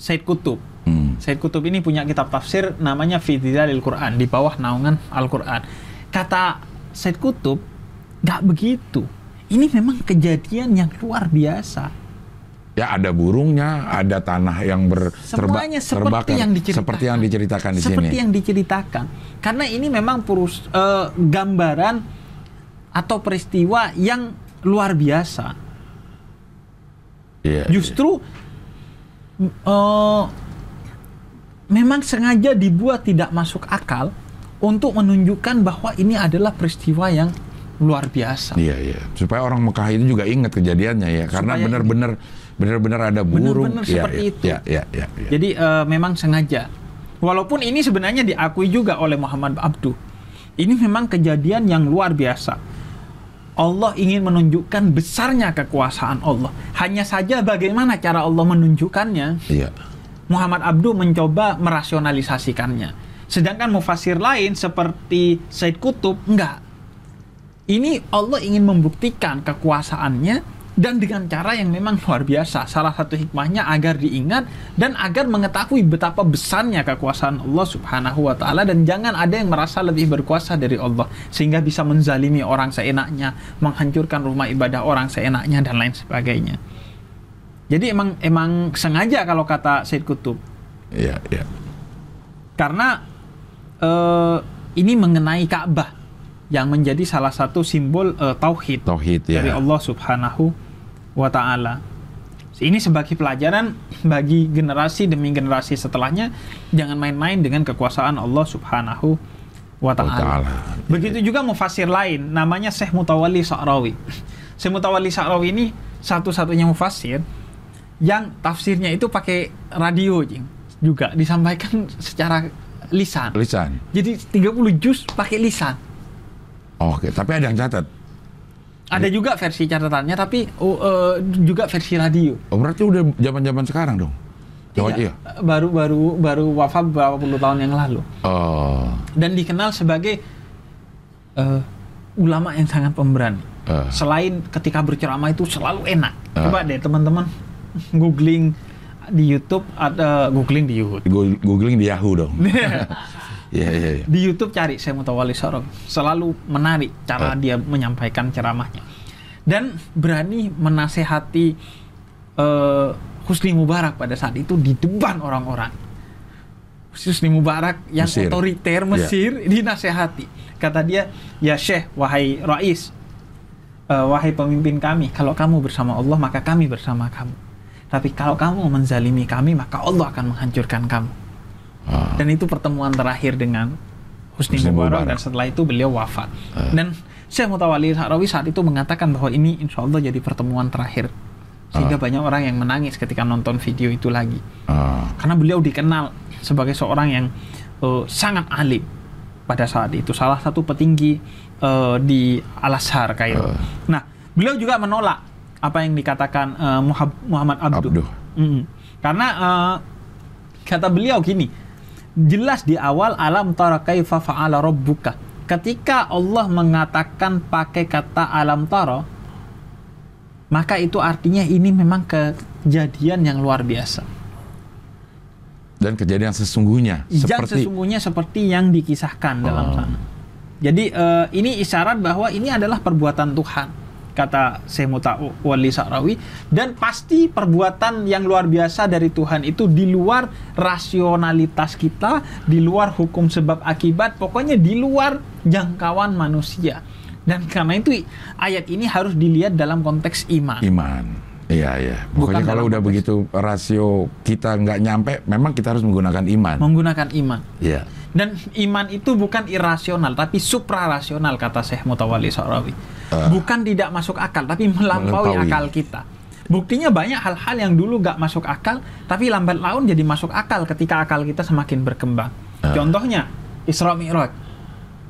Said Kutub. Hmm. Said Kutub ini punya kitab tafsir namanya Fididalil Quran di bawah naungan Al-Quran. Kata Said Kutub, nggak begitu. Ini memang kejadian yang luar biasa ya ada burungnya, ada tanah yang ber Semuanya seperti terbakar, yang diceritakan. seperti yang diceritakan di seperti sini. Seperti yang diceritakan. Karena ini memang purus uh, eh, gambaran atau peristiwa yang luar biasa. Yeah, iya. Justru yeah. Uh, memang sengaja dibuat tidak masuk akal untuk menunjukkan bahwa ini adalah peristiwa yang luar biasa. Iya, iya. Supaya orang Mekah itu juga ingat kejadiannya ya, karena benar-benar benar-benar ada burung. Benar-benar ya, seperti ya, itu. Ya, ya, ya, ya. Jadi uh, memang sengaja. Walaupun ini sebenarnya diakui juga oleh Muhammad Abduh. Ini memang kejadian yang luar biasa. Allah ingin menunjukkan besarnya kekuasaan Allah. Hanya saja bagaimana cara Allah menunjukkannya. ya. Muhammad Abduh mencoba merasionalisasikannya. Sedangkan mufasir lain seperti Said Kutub, enggak. Ini Allah ingin membuktikan kekuasaannya dan dengan cara yang memang luar biasa. Salah satu hikmahnya agar diingat dan agar mengetahui betapa besarnya kekuasaan Allah Subhanahu wa taala dan jangan ada yang merasa lebih berkuasa dari Allah sehingga bisa menzalimi orang seenaknya, menghancurkan rumah ibadah orang seenaknya dan lain sebagainya. Jadi emang emang sengaja kalau kata Said Kutub. Iya, yeah, Karena uh, ini mengenai Ka'bah yang menjadi salah satu simbol uh, tauhid, tauhid iya. dari ya. Allah Subhanahu wa taala. Ini sebagai pelajaran bagi generasi demi generasi setelahnya jangan main-main dengan kekuasaan Allah Subhanahu wa taala. Begitu juga mufasir lain namanya Syekh Mutawali Sa'rawi. Syekh Mutawali Sa'rawi ini satu-satunya mufasir yang tafsirnya itu pakai radio juga disampaikan secara lisan. Lisan. Jadi 30 juz pakai lisan. Oke, tapi ada yang catat. Ada juga versi catatannya tapi uh, juga versi radio. Oh, berarti udah zaman-zaman sekarang dong. Jawa, iya. iya. Baru baru baru wafat beberapa puluh tahun yang lalu. Oh. Dan dikenal sebagai uh, ulama yang sangat pemberani. Uh. Selain ketika berceramah itu selalu enak. Uh. Coba deh teman-teman googling di YouTube ada uh, googling di YouTube. googling di Yahoo dong. yeah, yeah, iya. di YouTube cari saya mau Mutawali Sorong selalu menarik cara uh. dia menyampaikan ceramahnya dan berani menasehati uh, Husni Mubarak pada saat itu di depan orang-orang Husni Mubarak yang Mesir. otoriter iya. Mesir yeah. dinasehati kata dia ya Syekh wahai Rais uh, wahai pemimpin kami, kalau kamu bersama Allah maka kami bersama kamu. Tapi kalau kamu menzalimi kami maka Allah akan menghancurkan kamu. Ah. Dan itu pertemuan terakhir dengan Husni, Mubarak, dan setelah itu beliau wafat. Uh. Dan Syekh Mutawali Harawi saat itu mengatakan bahwa ini insya Allah jadi pertemuan terakhir sehingga uh. banyak orang yang menangis ketika nonton video itu lagi Uh. karena beliau dikenal sebagai seorang yang uh, sangat alim pada saat itu salah satu petinggi uh, di Al Azhar Kairo. Uh. Nah, beliau juga menolak apa yang dikatakan uh, Muhammad Abdul. Mm -hmm. Karena uh, kata beliau gini, jelas di awal alam tara kaifa fa'ala rabbuka. Ketika Allah mengatakan pakai kata alam tara, maka itu artinya ini memang kejadian yang luar biasa. Dan kejadian sesungguhnya yang seperti sesungguhnya seperti yang dikisahkan oh. dalam sana. Jadi uh, ini isyarat bahwa ini adalah perbuatan Tuhan kata Semota Wali Sa'rawi dan pasti perbuatan yang luar biasa dari Tuhan itu di luar rasionalitas kita, di luar hukum sebab akibat, pokoknya di luar jangkauan manusia. Dan karena itu ayat ini harus dilihat dalam konteks iman. Iman. Iya iya. Pokoknya kalau udah begitu rasio kita nggak nyampe, memang kita harus menggunakan iman. Menggunakan iman. Iya. Dan iman itu bukan irasional, tapi suprarasional kata Syekh Mutawali Sorawi. Uh, eh. bukan tidak masuk akal, tapi melampaui melampaui. akal kita. Buktinya banyak hal-hal yang dulu nggak masuk akal, tapi lambat laun jadi masuk akal ketika akal kita semakin berkembang. Uh. Contohnya Isra Mi'raj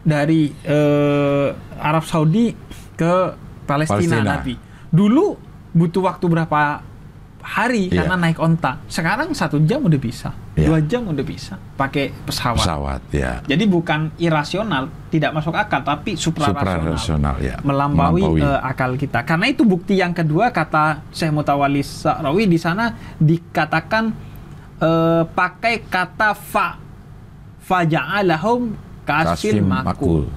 dari uh, Arab Saudi ke Palestina, Palestina. Nabi. Dulu butuh waktu berapa hari yeah. karena naik onta. Sekarang satu jam udah bisa, yeah. dua jam udah bisa pakai pesawat. Pesawat, ya. Yeah. Jadi bukan irasional, tidak masuk akal, tapi suprarasional, Rasional, yeah. melampaui, melampaui. Uh, akal kita. Karena itu bukti yang kedua kata Syekh Mutawalli Sa'rawi di sana dikatakan uh, pakai kata fa faja'alahum kasfil makul.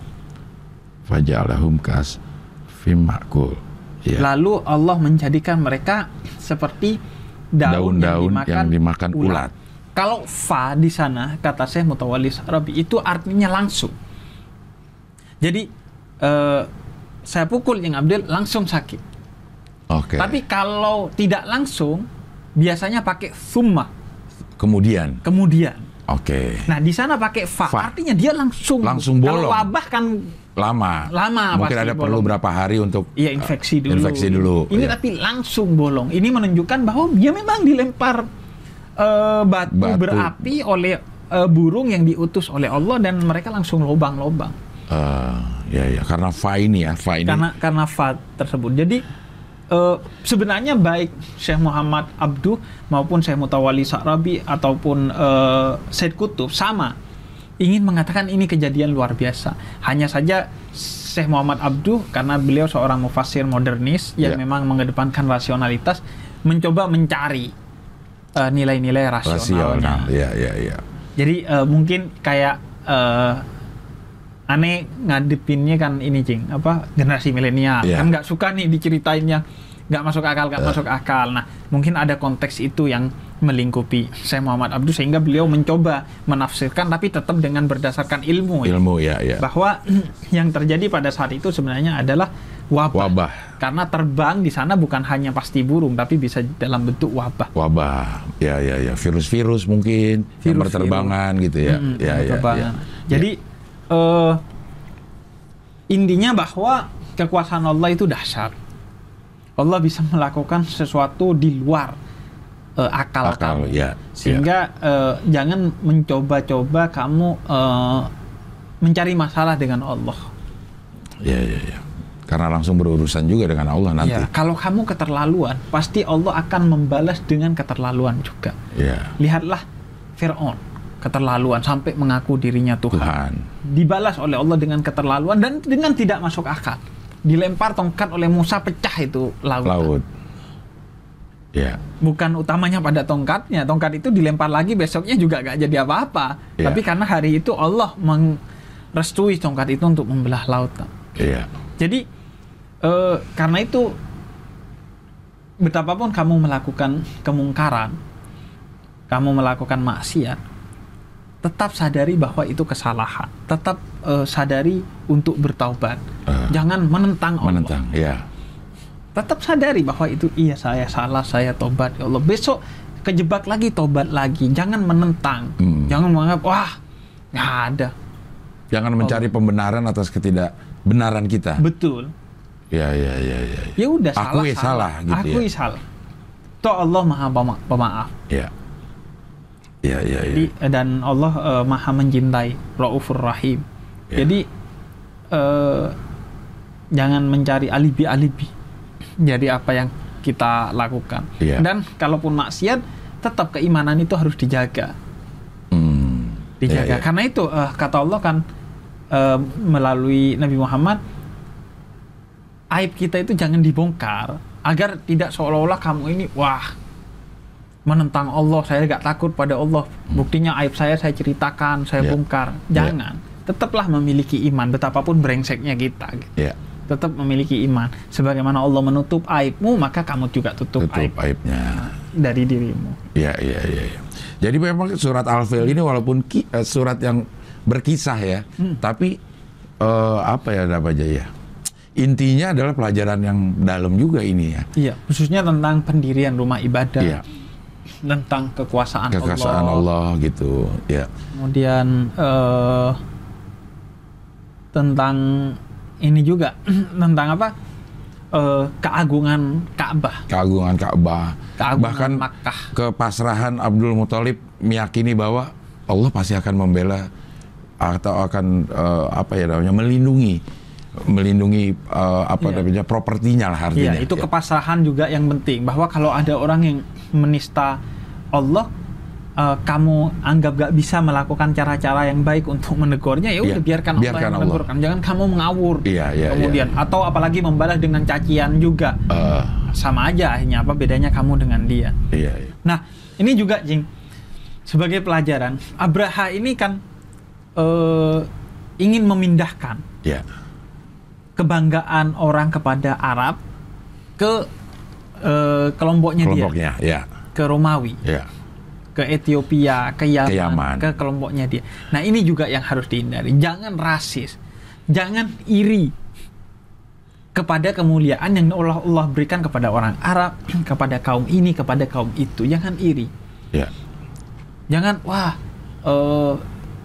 Faja'alahum kasfil makul. Yeah. Lalu Allah menjadikan mereka seperti daun, daun yang dimakan, yang dimakan ulat. ulat. Kalau fa di sana kata saya Mutawalis Arabi itu artinya langsung. Jadi eh, saya pukul yang Abdul langsung sakit. Oke. Okay. Tapi kalau tidak langsung biasanya pakai summa. Kemudian. Kemudian. Oke. Okay. Nah, di sana pakai fa, fa, artinya dia langsung. Langsung bolong. Kalau wabah kan lama. Lama Mungkin ada bolong. perlu berapa hari untuk ya, infeksi eh, dulu. Infeksi dulu. Ini ya. tapi langsung bolong. Ini menunjukkan bahwa dia memang dilempar uh, batu, batu berapi oleh uh, burung yang diutus oleh Allah dan mereka langsung lobang-lobang. Uh, ya ya karena fa ini ya, fa ini. Karena karena fa tersebut. Jadi uh, sebenarnya baik Syekh Muhammad Abduh maupun Syekh Mutawali Sa'rabi ataupun uh, Said Kutub sama ingin mengatakan ini kejadian luar biasa. Hanya saja Syekh Muhammad Abduh karena beliau seorang mufasir modernis yang yeah. memang mengedepankan rasionalitas mencoba mencari eh, nilai-nilai rasionalnya. Rasional. Yeah, yeah, yeah. Jadi uh, mungkin kayak uh, eh, aneh ngadepinnya kan ini cing apa generasi milenial yeah. kan nggak suka nih diceritainnya nggak masuk akal nggak uh. masuk akal. Nah mungkin ada konteks itu yang melingkupi Syekh Muhammad Abdul sehingga beliau mencoba menafsirkan tapi tetap dengan berdasarkan ilmu. Ya. Ilmu ya, ya. ya. Bahwa yang terjadi pada saat itu sebenarnya adalah wabah. wabah. Karena terbang di sana bukan hanya pasti burung, tapi bisa dalam bentuk wabah. Wabah, ya ya ya, virus-virus mungkin virus, yang berterbangan virus. gitu ya. Hmm, ya, ya, ya. Jadi ya. Uh, intinya bahwa kekuasaan Allah itu dahsyat. Allah bisa melakukan sesuatu di luar uh, akal, akal kamu. Ya, Sehingga ya. Uh, jangan mencoba-coba kamu uh, mencari masalah dengan Allah. Ya, ya, ya. Karena langsung berurusan juga dengan Allah ya, nanti. Ya, kalau kamu keterlaluan, pasti Allah akan membalas dengan keterlaluan juga. Ya. Lihatlah Fir'aun, keterlaluan sampai mengaku dirinya Tuhan. Tuhan. Dibalas oleh Allah dengan keterlaluan dan dengan tidak masuk akal. Dilempar tongkat oleh Musa pecah itu laut. Laut Yeah. Bukan utamanya pada tongkatnya. Tongkat itu dilempar lagi besoknya juga gak jadi apa-apa. Yeah. Tapi karena hari itu Allah merestui tongkat itu untuk membelah laut. Yeah. Jadi eh, karena itu betapapun kamu melakukan kemungkaran, kamu melakukan maksiat, tetap sadari bahwa itu kesalahan. Tetap eh, sadari untuk bertaubat. Uh, Jangan menentang Allah. Menentang, ya tetap sadari bahwa itu iya saya salah saya tobat ya Allah besok kejebak lagi tobat lagi jangan menentang hmm. jangan menganggap wah nggak ada jangan oh. mencari pembenaran atas ketidakbenaran kita betul ya ya ya ya ya, ya udah akui salah, salah gitu ya. akui ya. salah toh Allah maha pema pemaaf ya ya ya, ya. Jadi, dan Allah uh, maha mencintai Raufur Rahim ya. jadi uh, jangan mencari alibi-alibi dari apa yang kita lakukan. Yeah. Dan kalaupun maksiat, tetap keimanan itu harus dijaga. Mm. Dijaga. Yeah, yeah. Karena itu uh, kata Allah kan uh, melalui Nabi Muhammad, aib kita itu jangan dibongkar agar tidak seolah-olah kamu ini wah menentang Allah, saya nggak takut pada Allah. Hmm. Buktinya aib saya saya ceritakan, saya yeah. bongkar. Iya. Jangan. Yeah. Tetaplah memiliki iman betapapun brengseknya kita. Gitu. Yeah tetap memiliki iman. Sebagaimana Allah menutup aibmu, maka kamu juga tutup, tutup aib. aibnya dari dirimu. Iya, iya, iya. Ya. Jadi memang surat Al-Fil ini walaupun ki, uh, surat yang berkisah ya, hmm. tapi uh, apa ya namanya ya? Intinya adalah pelajaran yang dalam juga ini ya. Iya, khususnya tentang pendirian rumah ibadah. Iya tentang kekuasaan, kekuasaan Allah. Allah gitu ya kemudian uh, tentang ini juga tentang apa uh, keagungan Ka'bah. Keagungan Ka'bah. Keagungan Bahkan Makkah. kepasrahan Abdul Muthalib meyakini bahwa Allah pasti akan membela atau akan uh, apa ya namanya melindungi melindungi uh, apa yeah. namanya propertinya lah artinya. Iya, yeah, itu ya. kepasrahan juga yang penting bahwa kalau ada orang yang menista Allah uh, kamu anggap gak bisa melakukan cara-cara yang baik untuk menegurnya ya udah yeah. biarkan, biarkan Allah yang menegurkan jangan kamu mengawur yeah, yeah, kemudian yeah. atau apalagi membalas dengan cacian juga uh. sama aja akhirnya apa bedanya kamu dengan dia yeah, yeah. nah ini juga Jing sebagai pelajaran Abraha ini kan uh, ingin memindahkan yeah. kebanggaan orang kepada Arab ke uh, kelompoknya, kelompoknya dia yeah. Iya. ke Romawi yeah ke Ethiopia, ke Yaman, ke, Yaman. ke kelompoknya dia. Nah ini juga yang harus dihindari. Jangan rasis, jangan iri kepada kemuliaan yang Allah Allah berikan kepada orang Arab, kepada kaum ini, kepada kaum itu. Jangan iri. Ya. Jangan wah uh,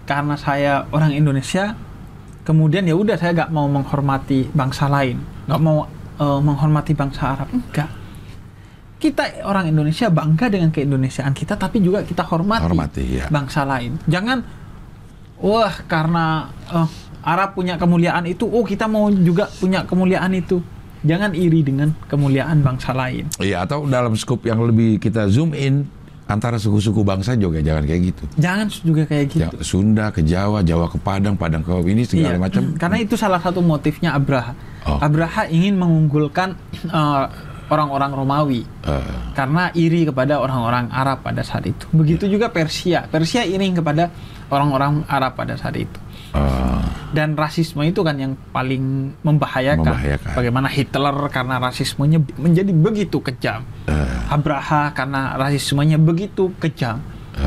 karena saya orang Indonesia, kemudian ya udah saya nggak mau menghormati bangsa lain, nggak mau uh, menghormati bangsa Arab. Enggak kita orang Indonesia bangga dengan keindonesiaan kita tapi juga kita hormati, hormati ya. bangsa lain. Jangan wah karena uh, Arab punya kemuliaan itu, oh kita mau juga punya kemuliaan itu. Jangan iri dengan kemuliaan bangsa lain. Iya, atau dalam skup yang lebih kita zoom in antara suku-suku bangsa juga jangan kayak gitu. Jangan juga kayak gitu. Ya, Sunda ke Jawa, Jawa ke Padang, Padang ke ini segala iya, macam. Karena itu salah satu motifnya Abraha. Oh. Abraha ingin mengunggulkan uh, orang-orang Romawi uh. karena iri kepada orang-orang Arab pada saat itu. Begitu yeah. juga Persia. Persia iri kepada orang-orang Arab pada saat itu. Uh. Dan rasisme itu kan yang paling membahayakan. membahayakan. Bagaimana Hitler karena rasismenya menjadi begitu kejam. Uh. Abraha karena rasismenya begitu kejam. Uh.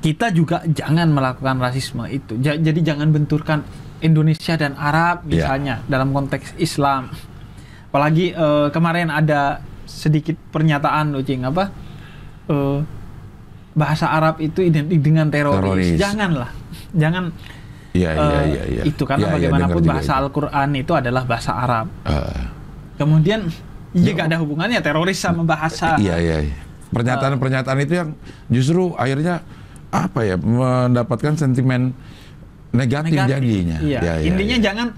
Kita juga jangan melakukan rasisme itu. jadi jangan benturkan Indonesia dan Arab ya. misalnya yeah. dalam konteks Islam Apalagi uh, kemarin ada sedikit pernyataan loh Cing apa uh, bahasa Arab itu identik dengan teroris. teroris. Janganlah. Jangan Iya uh, iya ya, Itu karena ya, bagaimanapun ya, bahasa Al-Qur'an itu adalah bahasa Arab. Uh. Kemudian Iya, ya, gak ada oh. hubungannya teroris sama bahasa. Iya, iya, iya. Pernyataan-pernyataan itu yang justru akhirnya apa ya mendapatkan sentimen negatif, negatif. jadinya. Iya. Ya, ya, Intinya ya. jangan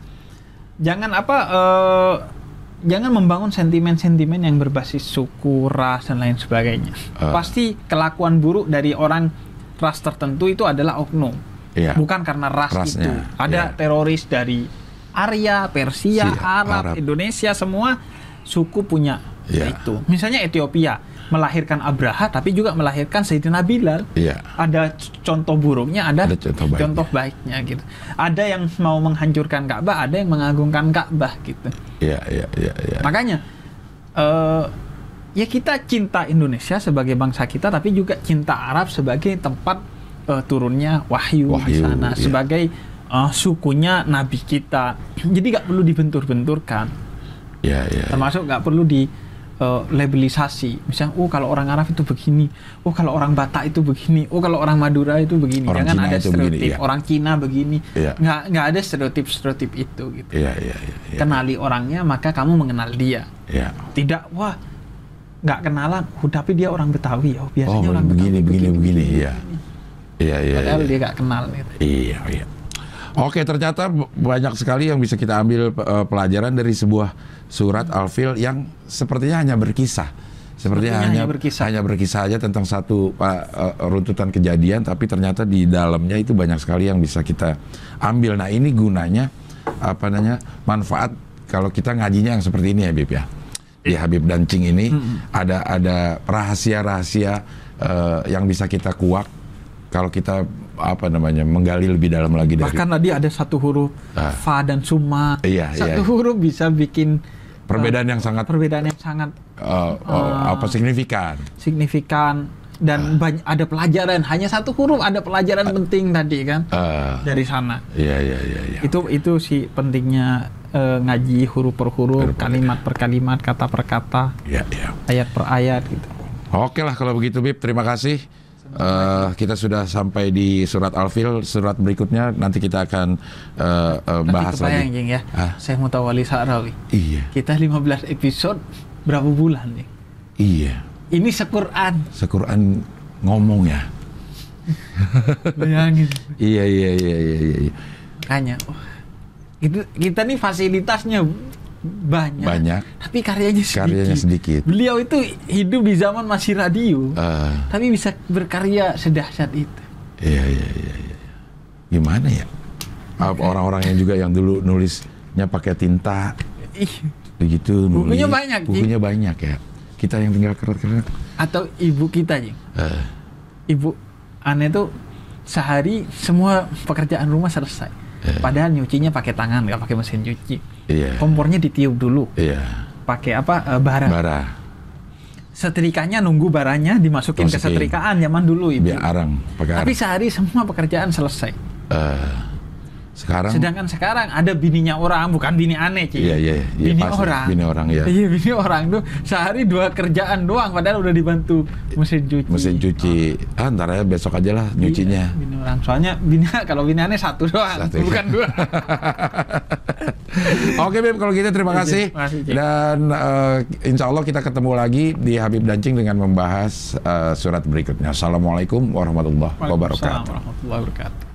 jangan apa uh, jangan membangun sentimen-sentimen yang berbasis suku, ras dan lain sebagainya. Uh. Pasti kelakuan buruk dari orang ras tertentu itu adalah oknum. Yeah. Bukan karena ras Rasnya. itu. Ada yeah. teroris dari Arya, Persia, si, Arab, Arab, Indonesia semua suku punya yeah. itu. Misalnya Ethiopia melahirkan Abraha tapi juga melahirkan Sayyidina Bilal. Iya. Ada contoh buruknya, ada, ada contoh, baiknya. contoh baiknya gitu. Ada yang mau menghancurkan Ka'bah, ada yang mengagungkan Ka'bah gitu. Iya, iya, iya, iya. Makanya uh, ya kita cinta Indonesia sebagai bangsa kita tapi juga cinta Arab sebagai tempat uh, turunnya wahyu, wahyu di sana iya. sebagai uh, sukunya nabi kita. Jadi nggak perlu dibentur-benturkan. Ya, ya, Termasuk nggak ya. perlu di Eh, labelisasi misalnya oh kalau orang Arab itu begini oh kalau orang Batak itu begini oh kalau orang Madura itu begini orang jangan Cina ada stereotip begini, ya. orang Cina begini ya. nggak nggak ada stereotip stereotip itu gitu ya, ya, ya, ya. kenali orangnya maka kamu mengenal dia ya. tidak wah nggak kenalan oh, tapi dia orang Betawi oh biasanya oh, orang begini, Betawi begini begini begini, begini iya iya ya padahal iya. dia nggak kenal gitu. Iya, Oke, ternyata banyak sekali yang bisa kita ambil eh, pelajaran dari sebuah surat hmm. Al-Fil yang sepertinya hanya berkisah. Sepertinya hanya, hanya berkisah. hanya berkisah aja tentang satu uh, runtutan kejadian, tapi ternyata di dalamnya itu banyak sekali yang bisa kita ambil. Nah ini gunanya apa namanya manfaat kalau kita ngajinya yang seperti ini ya Bib ya. Di iya. Habib Dancing ini hmm. ada ada rahasia-rahasia uh, yang bisa kita kuak kalau kita apa namanya menggali lebih dalam lagi dari bahkan tadi ada satu huruf ah. fa dan suma iya, iya, satu iya. huruf bisa bikin perbedaan yang sangat perbedaan yang sangat uh, uh, uh apa signifikan signifikan dan uh, banyak, ada pelajaran hanya satu huruf ada pelajaran uh, penting tadi kan uh, dari sana iya iya iya ya. itu itu si pentingnya uh, ngaji huruf per huruf kalimat per kalimat kata per kata ya, ya. ayat per ayat gitu oke lah kalau begitu Bib terima kasih uh, kita sudah sampai di surat Al-Fil. Surat berikutnya nanti kita akan uh, uh, bahas nanti lagi. Jeng ya. Hah? Saya mau tahu Wali Sa'rawi. Iya. Kita 15 episode berapa bulan nih? Iya. Ini Sekuran. Sekuran ngomong ya. Bayangin. iya iya iya iya iya. Kanya oh, itu kita nih fasilitasnya banyak, banyak tapi karyanya sedikit. karyanya sedikit beliau itu hidup di zaman masih radio uh, tapi bisa berkarya sedahsyat itu iya iya iya, iya. gimana ya orang-orang yang juga yang dulu nulisnya pakai tinta begitu nulis, bukunya banyak bukunya Jing. banyak ya kita yang tinggal keret-keret atau ibu kita Jing uh, eh. ibu aneh tuh sehari semua pekerjaan rumah selesai uh, padahal nyucinya pakai tangan nggak pakai mesin cuci Iya. Kompornya ditiup dulu. Iya. Pakai apa? Uh, bara. Bara. Setrikanya nunggu baranya dimasukin Masukin. ke setrikaan zaman dulu ibu. Biar arang. Pakai arang. Tapi sehari semua pekerjaan selesai. Uh, sekarang Sedangkan sekarang ada bininya orang, bukan bini aneh, cik. Iya, iya, iya, iya. Bini pasti. orang. Bini orang, ya. Iya, bini orang tuh sehari dua kerjaan doang padahal udah dibantu mesin cuci. Mesin cuci. Oh. Ah, ntar ya besok aja lah iya, nyucinya. Bini, orang. Soalnya bini kalau bini aneh satu doang, satu, iya. bukan dua. Oke, Beb, kalau gitu terima kasih. Dan uh, insya Allah kita ketemu lagi di Habib Dancing dengan membahas uh, surat berikutnya. Assalamualaikum warahmatullahi Warahmatullahi wabarakatuh.